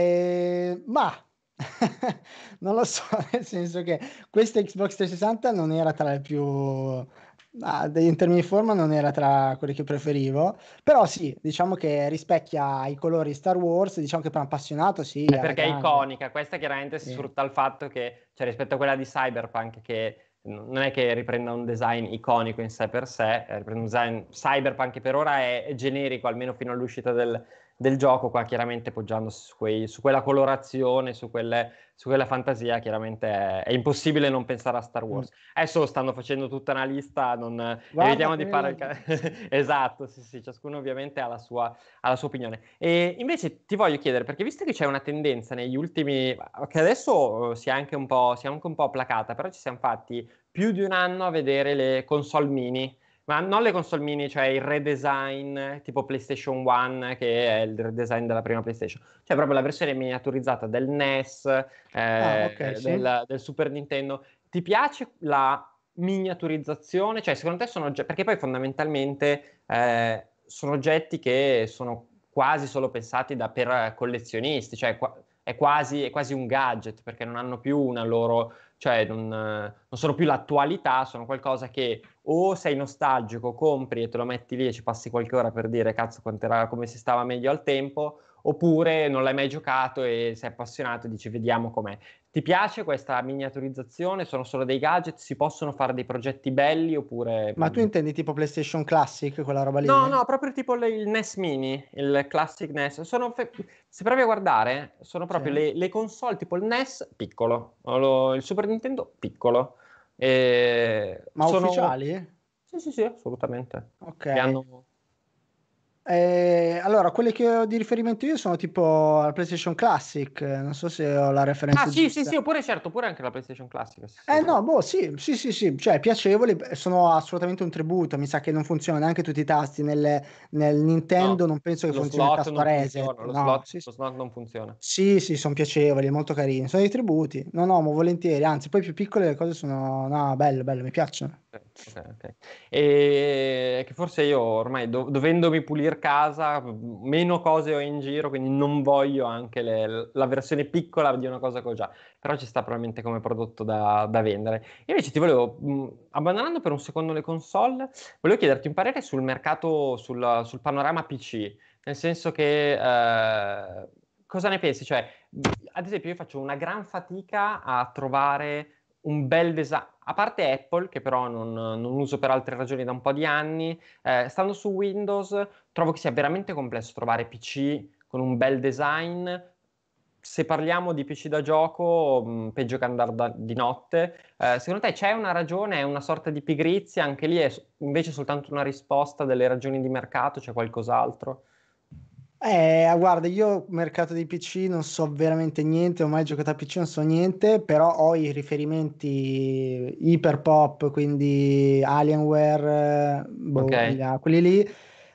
eh, ma non lo so, nel senso che questa Xbox 360 non era tra le più... Ah, in termini di forma non era tra quelli che preferivo, però sì, diciamo che rispecchia i colori Star Wars, diciamo che per un appassionato sì. È perché è iconica, questa chiaramente si sfrutta il fatto che, cioè rispetto a quella di Cyberpunk che non è che riprenda un design iconico in sé per sé, eh, riprende un design cyberpunk che per ora è generico, almeno fino all'uscita del, del gioco qua chiaramente poggiandosi su, quei, su quella colorazione, su, quelle, su, quella fantasia, chiaramente è, è, impossibile non pensare a Star mm. Wars. Adesso stanno facendo tutta una lista, non, evitiamo di fare... Il... esatto, sì, sì, ciascuno ovviamente ha la, sua, ha la sua opinione. E invece ti voglio chiedere, perché visto che c'è una tendenza negli ultimi, che adesso eh, si è anche un po', si è anche un po placata, però ci siamo fatti più di un anno a vedere le console mini ma non le console mini, cioè il redesign tipo PlayStation 1, che è il redesign della prima PlayStation. Cioè proprio la versione miniaturizzata del NES, eh, ah, okay, sì. del, del Super Nintendo. Ti piace la miniaturizzazione? Cioè secondo te sono oggetti... Perché poi fondamentalmente eh, sono oggetti che sono quasi solo pensati da, per collezionisti, cioè qua, è, quasi, è quasi un gadget perché non hanno più una loro cioè non, non, sono più l'attualità, sono qualcosa che o sei nostalgico, compri e te lo metti lì e ci passi qualche ora per dire cazzo come si stava meglio al tempo, oppure non l'hai mai giocato e sei appassionato e dici vediamo com'è. Ti piace questa miniaturizzazione? Sono solo dei gadget? Si possono fare dei progetti belli oppure... Ma tu mm. intendi tipo PlayStation Classic, quella roba lì? No, no, proprio tipo le, il NES Mini, il Classic NES. Sono, se provi a guardare, sono proprio le, le, console tipo il NES piccolo, lo, il Super Nintendo piccolo. E Ma sono... ufficiali? Sì, sì, sì, assolutamente. Ok. Che hanno eh, allora, quelle che ho di riferimento io sono tipo la PlayStation Classic, non so se ho la referenza. Ah, giusta. sì, sì, sì, oppure certo, pure anche la PlayStation Classic. Sì, eh sì. no, boh, sì, sì, sì, sì, cioè piacevoli, sono assolutamente un tributo, mi sa che non funzionano neanche tutti i tasti nel, nel Nintendo, no, non penso che funzioni il tasto rese. Lo, slot, sì, lo slot non funziona. Sì, sì, sono piacevoli, molto carini, sono dei tributi, no, no, ma volentieri, anzi, poi più piccole le cose sono, no, bello, bello, mi piacciono. Eh, ok, ok. E che forse io ormai, do- dovendomi pulire casa, meno cose ho in giro, quindi non voglio anche le, la versione piccola di una cosa che ho già, però ci sta probabilmente come prodotto da, da vendere. invece ti volevo, mh, abbandonando per un secondo le console, volevo chiederti un parere sul mercato, sul, sul panorama PC, nel senso che... Eh, cosa ne pensi? Cioè, ad esempio, io faccio una gran fatica a trovare un bel design a parte Apple, che però non, non, uso per altre ragioni da un po' di anni, eh, stando su Windows trovo che sia veramente complesso trovare PC con un bel design. Se parliamo di PC da gioco, mh, mm, peggio che andare da, di notte. Eh, secondo te c'è una ragione, è una sorta di pigrizia? Anche lì è invece soltanto una risposta delle ragioni di mercato, c'è qualcos'altro? Eh, ah, guarda, io mercato dei PC non so veramente niente, ho mai giocato a PC, non so niente, però ho i riferimenti iper pop, quindi Alienware, eh, boh, okay. quelli lì.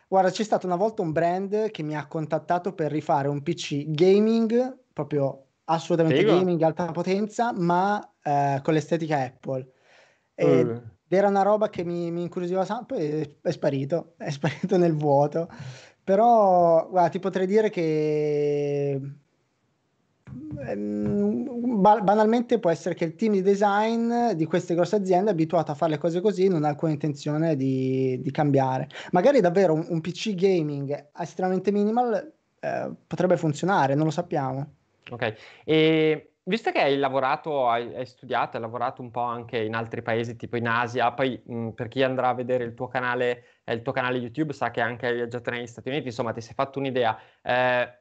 Guarda, c'è stato una volta un brand che mi ha contattato per rifare un PC gaming, proprio assolutamente Figo. gaming, alta potenza, ma eh, con l'estetica Apple. E mm. Era una roba che mi, mi incuriosiva sempre, è sparito, è sparito nel vuoto. Però, guarda, ti potrei dire che ehm, banalmente può essere che il team di design di queste grosse aziende abituato a fare le cose così non ha alcuna intenzione di, di cambiare magari davvero un, un, PC gaming estremamente minimal eh, potrebbe funzionare non lo sappiamo ok e Visto che hai lavorato, hai, hai, studiato, hai lavorato un po' anche in altri paesi, tipo in Asia, poi mh, per chi andrà a vedere il tuo canale, eh, il tuo canale YouTube sa che anche hai viaggiato negli Stati Uniti, insomma ti sei fatto un'idea. Eh,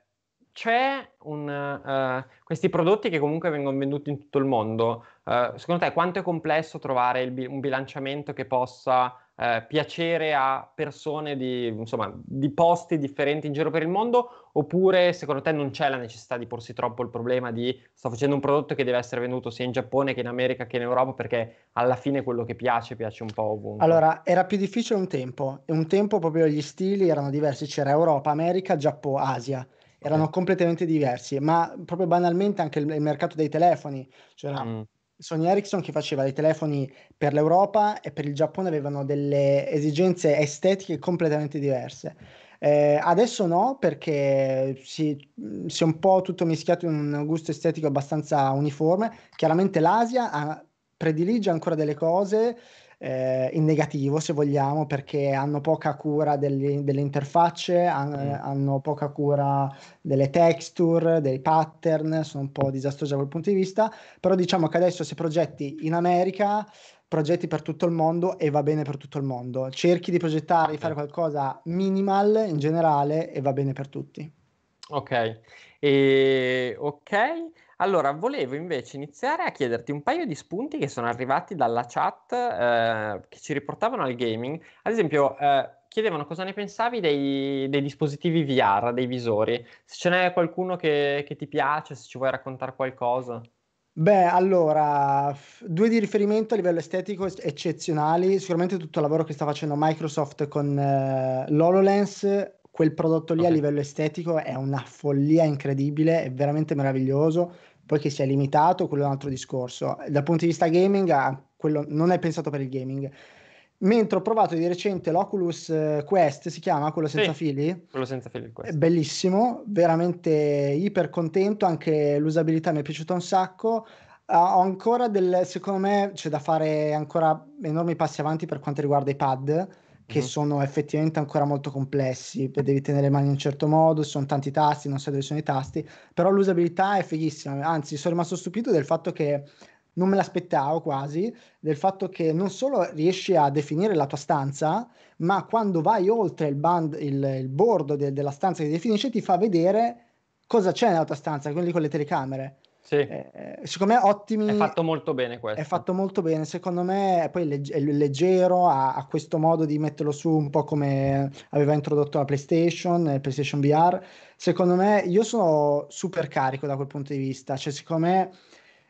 c'è un, uh, questi prodotti che comunque vengono venduti in tutto il mondo, uh, secondo te quanto è complesso trovare bi- un bilanciamento che possa eh, piacere a persone di, insomma, di posti differenti in giro per il mondo oppure secondo te non c'è la necessità di porsi troppo il problema di sto facendo un prodotto che deve essere venduto sia in Giappone che in America che in Europa perché alla fine quello che piace piace un po' ovunque? Allora, era più difficile un tempo, un tempo proprio gli stili erano diversi, c'era Europa, America, Giappone, Asia. Erano completamente diversi, ma proprio banalmente anche il, il mercato dei telefoni, c'era cioè mm Sony Ericsson che faceva dei telefoni per l'Europa e per il Giappone avevano delle esigenze estetiche completamente diverse. Eh, adesso no, perché si, mm, si, è un po' tutto mischiato in un gusto estetico abbastanza uniforme. Chiaramente l'Asia ha, ah, predilige ancora delle cose eh, in negativo, se vogliamo, perché hanno poca cura delle, delle interfacce, han, mm. hanno poca cura delle texture, dei pattern, sono un po' disastrosi da quel punto di vista, però diciamo che adesso se progetti in America progetti per tutto il mondo e va bene per tutto il mondo. Cerchi di progettare, di fare eh. qualcosa minimal in generale e va bene per tutti. Ok, e, ok. Allora, volevo invece iniziare a chiederti un paio di spunti che sono arrivati dalla chat eh, che ci riportavano al gaming. Ad esempio, eh, chiedevano cosa ne pensavi dei, dei, dispositivi VR, dei visori. Se ce n'è qualcuno che, che ti piace, se ci vuoi raccontare qualcosa. Beh, allora, due di riferimento a livello estetico eccezionali, sicuramente tutto il lavoro che sta facendo Microsoft con eh, l'HoloLens, quel prodotto lì okay. a livello estetico è una follia incredibile, è veramente meraviglioso poi che sia limitato, quello è un altro discorso. Dal punto di vista gaming, ah, quello non è pensato per il gaming. Mentre ho provato di recente l'Oculus eh, Quest, si chiama quello senza sì, fili. Quello senza fili, Quest. È bellissimo, veramente iper contento, anche l'usabilità mi è piaciuta un sacco. Ah, ho ancora del, secondo me c'è da fare ancora enormi passi avanti per quanto riguarda i pad che mm. sono effettivamente ancora molto complessi, devi tenere le mani in un certo modo, sono tanti tasti, non so dove sono i tasti, però l'usabilità è fighissima, anzi sono rimasto stupito del fatto che non me l'aspettavo quasi, del fatto che non solo riesci a definire la tua stanza, ma quando vai oltre il, band, il, il bordo de, della stanza che definisce ti fa vedere cosa c'è nella tua stanza, quindi con le telecamere. Sì. Eh, secondo me ottimi... È fatto molto bene questo. È fatto molto bene, secondo me poi è leggero, ha, ha questo modo di metterlo su un po' come aveva introdotto la PlayStation, il PlayStation VR. Secondo me io sono super carico da quel punto di vista, cioè secondo me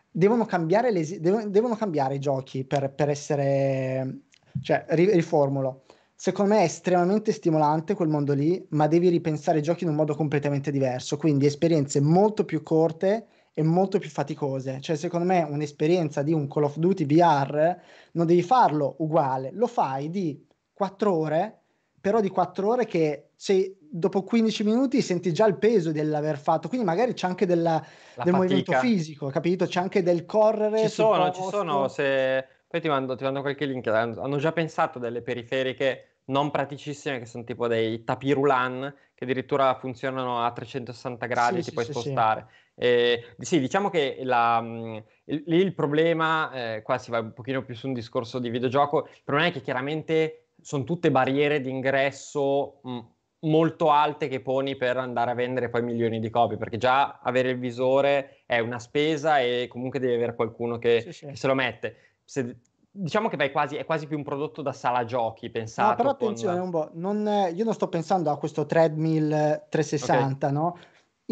devono cambiare, le, devono, devono cambiare i giochi per, per essere... cioè riformulo secondo me è estremamente stimolante quel mondo lì, ma devi ripensare i giochi in un modo completamente diverso, quindi esperienze molto più corte e molto più faticose. Cioè, secondo me, un'esperienza di un Call of Duty VR non devi farlo uguale, lo fai di 4 ore, però di 4 ore che se dopo 15 minuti senti già il peso dell'aver fatto, quindi magari c'è anche della, del movimento fisico, capito? C'è anche del correre. Ci sono, ci sono, se... poi ti mando, ti mando qualche link, hanno già pensato delle periferiche non praticissime che sono tipo dei tapirulan che addirittura funzionano a 360 gradi, sì, ti sì, puoi sì, spostare. Eh, sì, diciamo che la, mm, il, il, problema, eh, qua si va un pochino più su un discorso di videogioco, il problema è che chiaramente sono tutte barriere di ingresso mm, molto alte che poni per andare a vendere poi milioni di copie, perché già avere il visore è una spesa e comunque devi avere qualcuno che, che se lo mette. Se diciamo che quasi, è quasi più un prodotto da sala giochi pensato. No, però attenzione con... un po', non, io non sto pensando a questo treadmill 360, okay. no?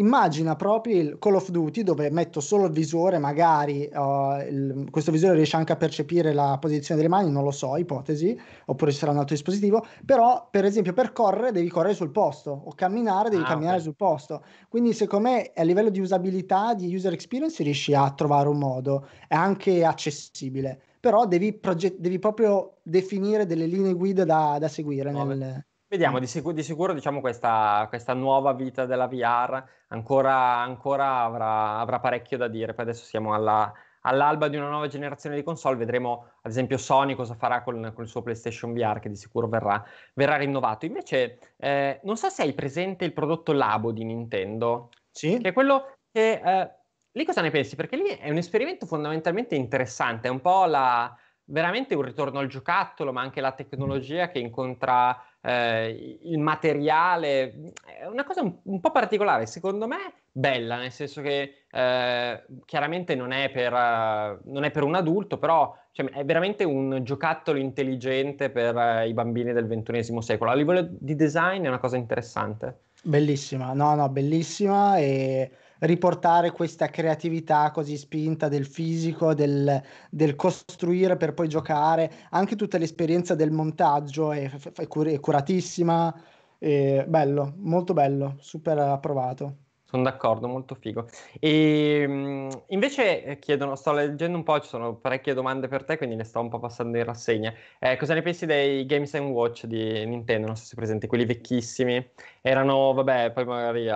Immagina proprio il Call of Duty dove metto solo il visore, magari uh, il, questo visore riesce anche a percepire la posizione delle mani, non lo so, ipotesi, oppure ci sarà un altro dispositivo, però per esempio per correre devi correre sul posto o camminare devi ah, camminare okay. sul posto. Quindi secondo me a livello di usabilità, di user experience riesci a trovare un modo, è anche accessibile però devi, proget- devi proprio definire delle linee guida da, da seguire. nel... Vediamo, di, sicuro, di sicuro diciamo, questa, questa, nuova vita della VR ancora, ancora avrà, avrà, parecchio da dire, poi adesso siamo alla, all'alba di una nuova generazione di console, vedremo ad esempio Sony cosa farà con, con il suo PlayStation VR che di sicuro verrà, verrà rinnovato. Invece eh, non so se hai presente il prodotto Labo di Nintendo, sì? che è quello che... Eh, Lì cosa ne pensi? Perché lì è un esperimento fondamentalmente interessante, è un po' la, veramente un ritorno al giocattolo, ma anche la tecnologia che incontra eh, il materiale. È una cosa un, un, po' particolare, secondo me bella, nel senso che eh, chiaramente non è, per, uh, non è, per, un adulto, però cioè, è veramente un giocattolo intelligente per uh, i bambini del XXI secolo. A livello di design è una cosa interessante. Bellissima, no, no, bellissima e riportare questa creatività così spinta del fisico, del, del costruire per poi giocare, anche tutta l'esperienza del montaggio è, è, curatissima, è bello, molto bello, super approvato. Sono d'accordo, molto figo. E ehm, invece eh, chiedono, sto leggendo un po', ci sono parecchie domande per te, quindi le sto un po' passando in rassegna. Eh, cosa ne pensi dei Games Watch di Nintendo? Non so se presenti, quelli vecchissimi. Erano, vabbè, poi magari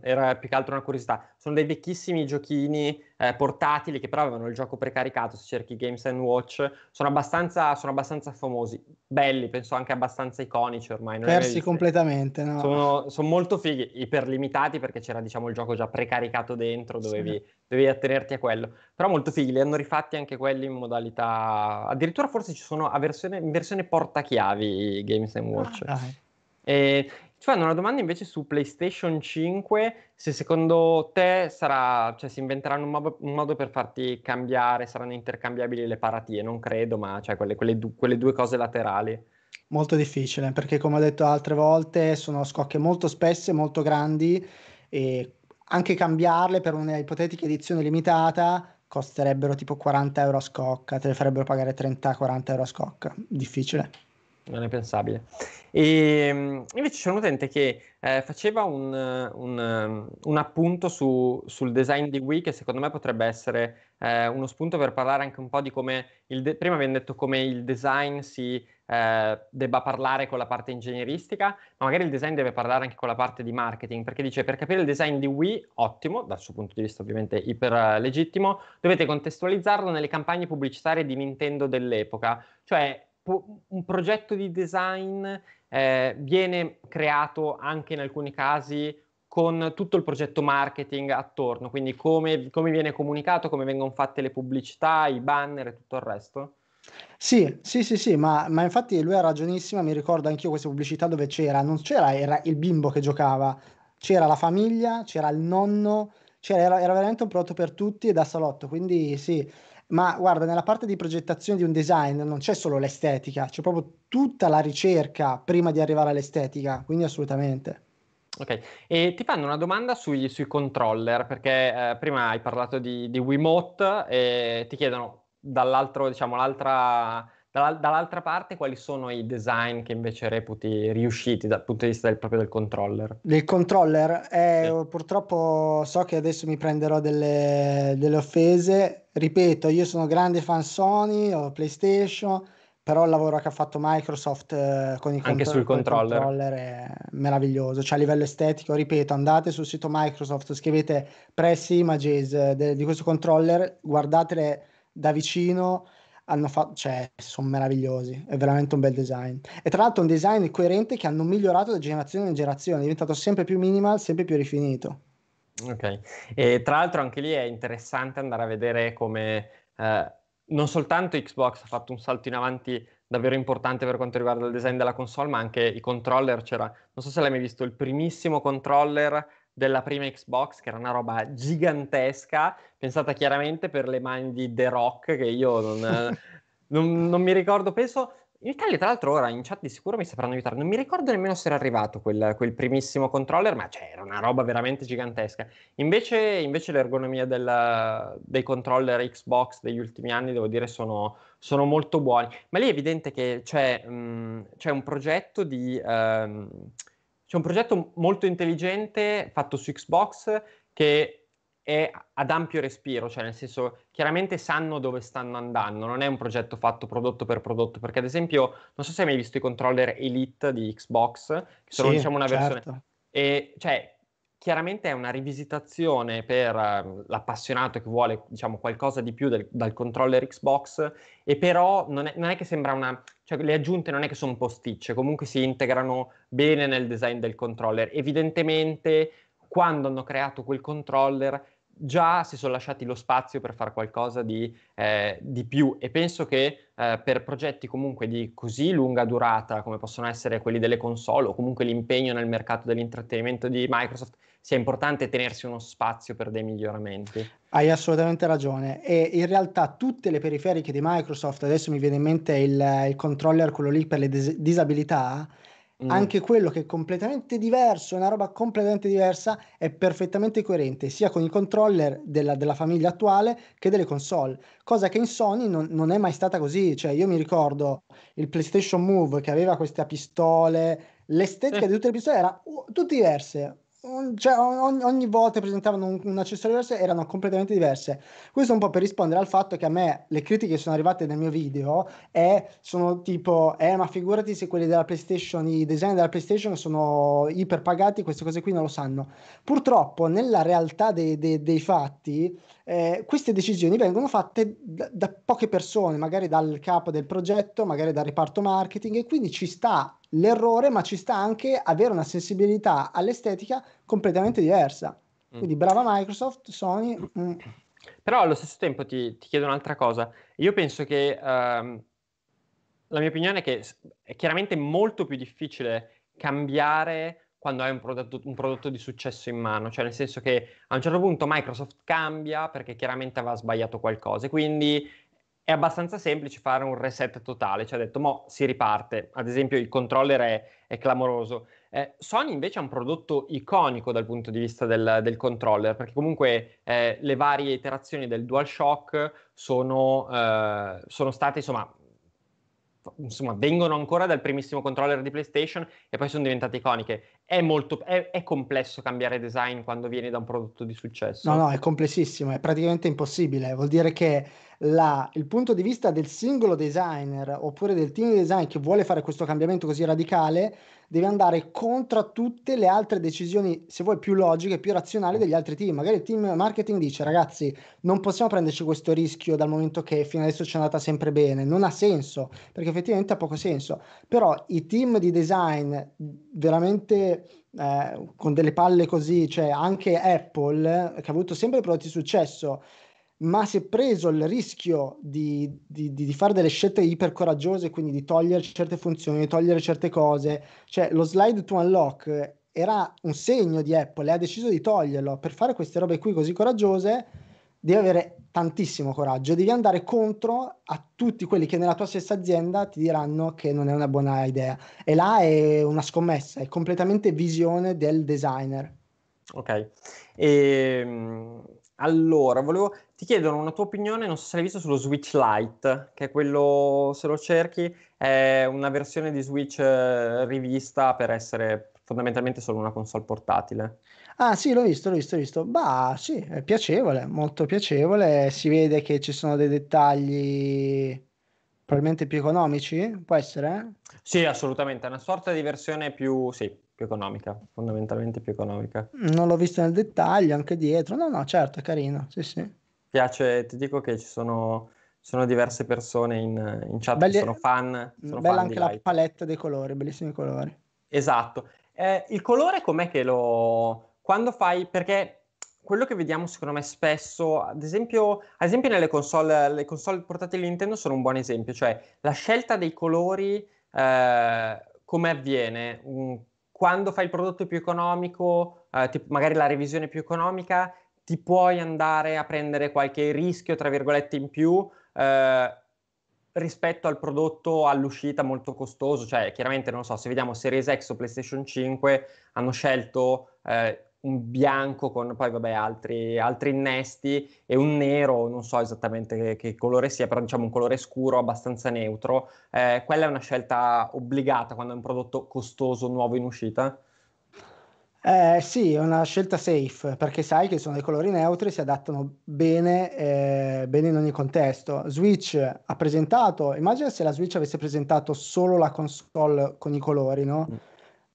era più che altro una curiosità. Sono dei vecchissimi giochini eh, portatili che però avevano il gioco precaricato, se cerchi Games Watch, sono abbastanza, sono abbastanza, famosi, belli, penso anche abbastanza iconici ormai. Persi completamente, no? Sono, sono, molto fighi, iperlimitati perché c'era diciamo il gioco già precaricato dentro, dovevi, sì. dovevi attenerti a quello, però molto fighi, li hanno rifatti anche quelli in modalità... addirittura forse ci sono versione, in versione portachiavi Games Watch. Ah, e, ci cioè, fanno una domanda invece su PlayStation 5, se secondo te sarà, cioè, si inventeranno un modo, un modo, per farti cambiare, saranno intercambiabili le paratie, non credo, ma cioè quelle, quelle, du- quelle due cose laterali. Molto difficile, perché come ho detto altre volte, sono scocche molto spesse, molto grandi e anche cambiarle per una ipotetica edizione limitata costerebbero tipo 40 euro a scocca, te le farebbero pagare 30-40 euro a scocca, difficile non è pensabile. E, mm, invece c'è un utente che eh, faceva un, un, mm, un appunto su, sul design di Wii che secondo me potrebbe essere eh, uno spunto per parlare anche un po' di come, il de- prima abbiamo detto come il design si eh, debba parlare con la parte ingegneristica, ma magari il design deve parlare anche con la parte di marketing, perché dice per capire il design di Wii, ottimo, dal suo punto di vista ovviamente iper eh, legittimo, dovete contestualizzarlo nelle campagne pubblicitarie di Nintendo dell'epoca, cioè un progetto di design eh, viene creato anche in alcuni casi con tutto il progetto marketing attorno, quindi come, come viene comunicato, come vengono fatte le pubblicità, i banner e tutto il resto. Sì, sì, sì, sì, ma, ma, infatti lui ha ragionissimo, mi ricordo anch'io queste pubblicità dove c'era, non c'era era il bimbo che giocava, c'era la famiglia, c'era il nonno, c'era, era, era veramente un prodotto per tutti e da salotto, quindi sì, ma guarda, nella parte di progettazione di un design non c'è solo l'estetica, c'è proprio tutta la ricerca prima di arrivare all'estetica, quindi assolutamente. Ok, e ti fanno una domanda sui, sui controller, perché eh, prima hai parlato di, di Wiimote e ti chiedono dall'altro, diciamo, l'altra Dall'altra parte, quali sono i design che invece reputi riusciti dal punto di vista del, proprio del controller? Del controller? Eh, sì. Purtroppo so che adesso mi prenderò delle, delle, offese. Ripeto, io sono grande fan Sony, ho PlayStation, però il lavoro che ha fatto Microsoft eh, con i Anche contro- sul controller. controller. è meraviglioso. Cioè a livello estetico, ripeto, andate sul sito Microsoft, scrivete press images eh, de- di questo controller, guardatele da vicino hanno fatto, cioè, sono meravigliosi, è veramente un bel design. E tra l'altro un design coerente che hanno migliorato da generazione in generazione, è diventato sempre più minimal, sempre più rifinito. Ok, e tra l'altro anche lì è interessante andare a vedere come eh, non soltanto Xbox ha fatto un salto in avanti davvero importante per quanto riguarda il design della console, ma anche i controller. C'era, non so se l'hai mai visto, il primissimo controller della prima Xbox, che era una roba gigantesca, pensata chiaramente per le mani di The Rock, che io non, non, non mi ricordo, penso... In Italia, tra l'altro, ora in chat di sicuro mi sapranno aiutare. Non mi ricordo nemmeno se era arrivato quel, quel primissimo controller, ma cioè, era una roba veramente gigantesca. Invece, invece l'ergonomia del, dei controller Xbox degli ultimi anni, devo dire, sono, sono molto buoni. Ma lì è evidente che c'è, mh, mm, c'è un progetto di. Um, c'è un progetto molto intelligente fatto su Xbox che è ad ampio respiro, cioè nel senso chiaramente sanno dove stanno andando, non è un progetto fatto prodotto per prodotto, perché ad esempio non so se hai mai visto i controller Elite di Xbox, che sono sì, diciamo una certo. versione... E, cioè, chiaramente è una rivisitazione per uh, l'appassionato che vuole diciamo, qualcosa di più del, dal controller Xbox e però non è, non è, che sembra una cioè le aggiunte non è che sono posticce comunque si integrano bene nel design del controller evidentemente quando hanno creato quel controller già si sono lasciati lo spazio per fare qualcosa di, eh, di più e penso che eh, per progetti comunque di così lunga durata come possono essere quelli delle console o comunque l'impegno nel mercato dell'intrattenimento di Microsoft sia importante tenersi uno spazio per dei miglioramenti. Hai assolutamente ragione e in realtà tutte le periferiche di Microsoft, adesso mi viene in mente il, il controller, quello lì per le dis- disabilità, Mm. anche quello che è completamente diverso, è una roba completamente diversa, è perfettamente coerente sia con i controller della, della famiglia attuale che delle console, cosa che in Sony non, non, è mai stata così. Cioè, io mi ricordo il PlayStation Move che aveva queste pistole, l'estetica eh. di tutte le pistole era tutte diverse cioè, ogni, ogni, volta presentavano un, un, accessorio diverso erano completamente diverse. Questo un po' per rispondere al fatto che a me le critiche sono arrivate nel mio video e sono tipo, eh ma figurati se quelli della PlayStation, i design della PlayStation sono iperpagati, queste cose qui non lo sanno. Purtroppo nella realtà dei, dei, dei fatti eh, queste decisioni vengono fatte da, da poche persone, magari dal capo del progetto, magari dal reparto marketing e quindi ci sta l'errore, ma ci sta anche avere una sensibilità all'estetica completamente diversa. Mm. Quindi brava Microsoft, Sony. Mm. Però allo stesso tempo ti, ti, chiedo un'altra cosa. Io penso che ehm, la mia opinione è che è chiaramente molto più difficile cambiare quando hai un prodotto, un prodotto, di successo in mano, cioè nel senso che a un certo punto Microsoft cambia perché chiaramente aveva sbagliato qualcosa, quindi è abbastanza semplice fare un reset totale, cioè ha detto mo si riparte, ad esempio il controller è, è clamoroso. Eh, Sony invece è un prodotto iconico dal punto di vista del, del controller, perché comunque eh, le varie iterazioni del DualShock sono, eh, sono state insomma insomma, vengono ancora dal primissimo controller di PlayStation e poi sono diventate iconiche è molto è, è, complesso cambiare design quando vieni da un prodotto di successo. No, no, è complessissimo, è praticamente impossibile. Vuol dire che la, il punto di vista del singolo designer oppure del team design che vuole fare questo cambiamento così radicale deve andare contro tutte le altre decisioni, se vuoi, più logiche, più razionali degli altri team. Magari il team marketing dice, ragazzi, non possiamo prenderci questo rischio dal momento che fino adesso ci è andata sempre bene, non ha senso, perché effettivamente ha poco senso. Però i team di design veramente eh, con delle palle così, cioè anche Apple, che ha avuto sempre prodotti di successo, ma si è preso il rischio di, di, di, fare delle scelte iper coraggiose, quindi di togliere certe funzioni, di togliere certe cose. Cioè, lo slide to unlock era un segno di Apple e ha deciso di toglierlo per fare queste robe qui così coraggiose devi avere tantissimo coraggio, devi andare contro a tutti quelli che nella tua stessa azienda ti diranno che non è una buona idea. E là è una scommessa, è completamente visione del designer. Ok, e, ehm, allora volevo ti chiedono una tua opinione, non so se l'hai visto sullo Switch Lite, che è quello, se lo cerchi, è una versione di Switch eh, rivista per essere fondamentalmente solo una console portatile. Ah sì, l'ho visto, l'ho visto, l'ho visto. Bah sì, è piacevole, molto piacevole. Si vede che ci sono dei dettagli probabilmente più economici, può essere? Sì, assolutamente, è una sorta di versione più, sì, più economica, fondamentalmente più economica. Mm, non l'ho visto nel dettaglio, anche dietro. No, no, certo, è carino, sì, sì. Piace, ti dico che ci sono, sono diverse persone in, in chat Belli, che sono fan. Sono bella fan anche la Light. palette dei colori, bellissimi colori. Esatto. Eh, il colore com'è che lo, quando fai, perché quello che vediamo secondo me spesso, ad esempio, ad esempio nelle console, le console portate di Nintendo sono un buon esempio, cioè la scelta dei colori, eh, come avviene? quando fai il prodotto più economico, eh, tipo, magari la revisione più economica, ti puoi andare a prendere qualche rischio, tra virgolette, in più eh, rispetto al prodotto all'uscita molto costoso. Cioè, chiaramente, non so, se vediamo Series X o PlayStation 5, hanno scelto eh, un bianco con poi vabbè, altri, altri, innesti e un nero, non so esattamente che, che, colore sia, però diciamo un colore scuro abbastanza neutro. Eh, quella è una scelta obbligata quando è un prodotto costoso, nuovo in uscita? Eh, sì, è una scelta safe perché sai che sono dei colori neutri, si adattano bene, eh, bene in ogni contesto. Switch ha presentato, immagina se la Switch avesse presentato solo la console con i colori, no? Mm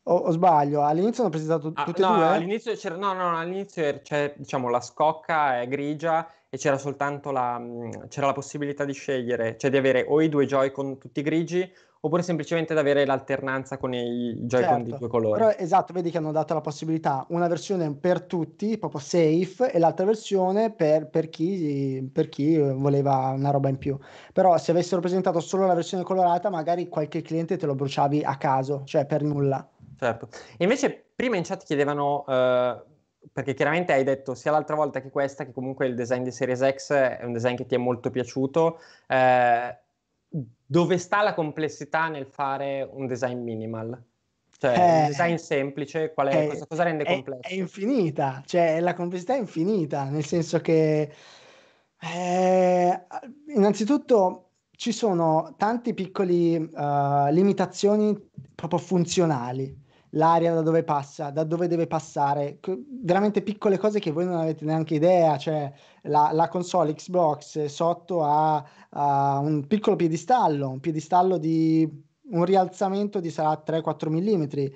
o, o sbaglio? All'inizio hanno presentato ah, tutte no, e due? All'inizio, c'era, no, no, all'inizio er, c'è, diciamo, la scocca è grigia e c'era soltanto la, mm, c'era la possibilità di scegliere, cioè di avere o i due joy con tutti grigi oppure semplicemente di avere l'alternanza con i Joy-Con certo, di due colori. Però, esatto, vedi che hanno dato la possibilità, una versione per tutti, proprio safe, e l'altra versione per, per, chi, per, chi, voleva una roba in più. Però se avessero presentato solo la versione colorata, magari qualche cliente te lo bruciavi a caso, cioè per nulla. Certo. Invece prima in chat chiedevano, eh, perché chiaramente hai detto sia l'altra volta che questa, che comunque il design di Series X è un design che ti è molto piaciuto, eh, dove sta la complessità nel fare un design minimal? Cioè, eh, un design semplice, qual è, eh, cosa, cosa, rende complesso? È, infinita, cioè la complessità è infinita, nel senso che eh, innanzitutto ci sono tanti piccoli uh, limitazioni proprio funzionali l'aria da dove passa, da dove deve passare, veramente piccole cose che voi non avete neanche idea, cioè la, la console Xbox sotto ha, un piccolo piedistallo, un piedistallo di un rialzamento di sarà 3-4 mm.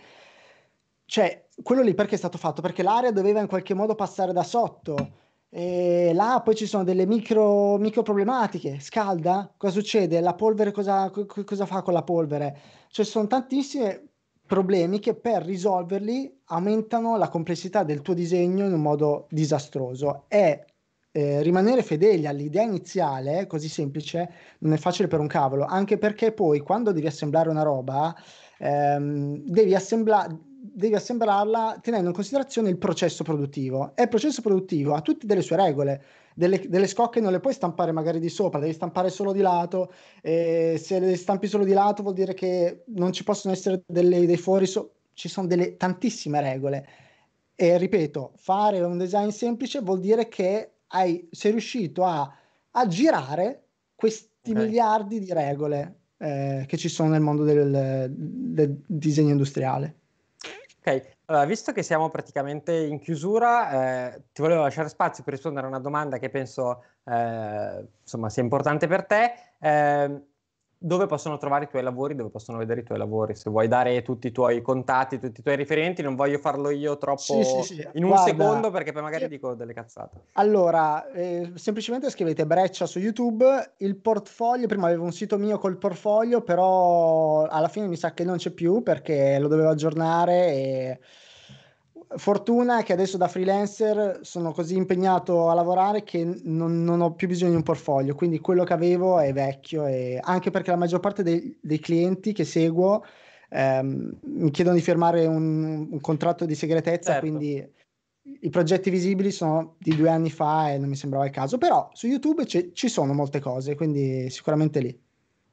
Cioè, quello lì perché è stato fatto? Perché l'aria doveva in qualche modo passare da sotto. E là poi ci sono delle micro, micro problematiche. Scalda? Cosa succede? La polvere cosa, cosa fa con la polvere? Cioè, sono tantissime problemi che per risolverli aumentano la complessità del tuo disegno in un modo disastroso. E eh, rimanere fedeli all'idea iniziale, così semplice, non è facile per un cavolo, anche perché poi quando devi assemblare una roba, ehm, devi assemblare devi assemblarla tenendo in considerazione il processo produttivo. E il processo produttivo ha tutte delle sue regole. Delle, delle, scocche non le puoi stampare magari di sopra, devi stampare solo di lato. Eh, se le stampi solo di lato vuol dire che non ci possono essere delle, dei fori, so- ci sono delle, tantissime regole. E ripeto, fare un design semplice vuol dire che hai, sei riuscito a, a girare questi okay. miliardi di regole eh, che ci sono nel mondo del, del disegno industriale. Ok, allora, visto che siamo praticamente in chiusura, eh, ti volevo lasciare spazio per rispondere a una domanda che penso eh, insomma, sia importante per te. Eh, dove possono trovare i tuoi lavori, dove possono vedere i tuoi lavori. Se vuoi dare tutti i tuoi contatti, tutti i tuoi referenti, non voglio farlo io troppo sì, sì, sì. in un Guarda, secondo perché poi magari io... dico delle cazzate. Allora, eh, semplicemente scrivete Breccia su YouTube, il portfolio, prima avevo un sito mio col portfolio, però alla fine mi sa che non c'è più perché lo dovevo aggiornare e Fortuna è che adesso da freelancer sono così impegnato a lavorare che non, non, ho più bisogno di un portfolio, quindi quello che avevo è vecchio, e anche perché la maggior parte dei, dei clienti che seguo ehm, mi chiedono di firmare un, un contratto di segretezza, certo. quindi i progetti visibili sono di due anni fa e non mi sembrava il caso, però su YouTube ci sono molte cose, quindi sicuramente lì.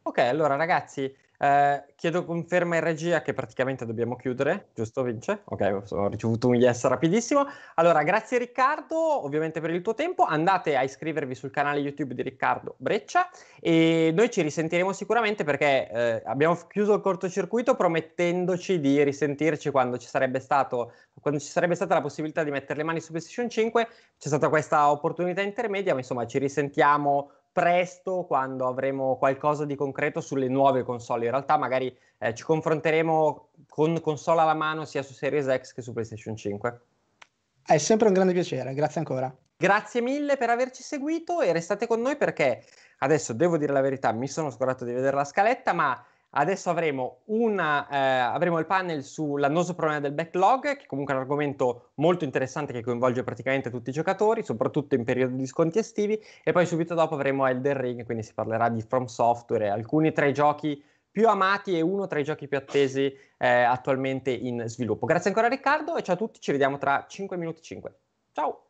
Ok, allora ragazzi, eh, chiedo conferma in regia che praticamente dobbiamo chiudere, giusto Vince? Ok, ho ricevuto un yes rapidissimo. Allora, grazie Riccardo, ovviamente per il tuo tempo. Andate a iscrivervi sul canale YouTube di Riccardo Breccia e noi ci risentiremo sicuramente perché eh, abbiamo chiuso il cortocircuito promettendoci di risentirci quando ci sarebbe stato quando ci sarebbe stata la possibilità di mettere le mani su PlayStation 5, c'è stata questa opportunità intermedia, ma insomma ci risentiamo presto quando avremo qualcosa di concreto sulle nuove console. In realtà magari eh, ci confronteremo con console alla mano sia su Series X che su PlayStation 5. È sempre un grande piacere, grazie ancora. Grazie mille per averci seguito e restate con noi perché adesso devo dire la verità, mi sono scordato di vedere la scaletta, ma Adesso avremo, una, eh, avremo, il panel sull'annoso problema del backlog, che comunque è un argomento molto interessante che coinvolge praticamente tutti i giocatori, soprattutto in periodo di sconti estivi, e poi subito dopo avremo Elden Ring, quindi si parlerà di From Software, alcuni tra i giochi più amati e uno tra i giochi più attesi eh, attualmente in sviluppo. Grazie ancora Riccardo e ciao a tutti, ci vediamo tra 5 minuti 5. Ciao!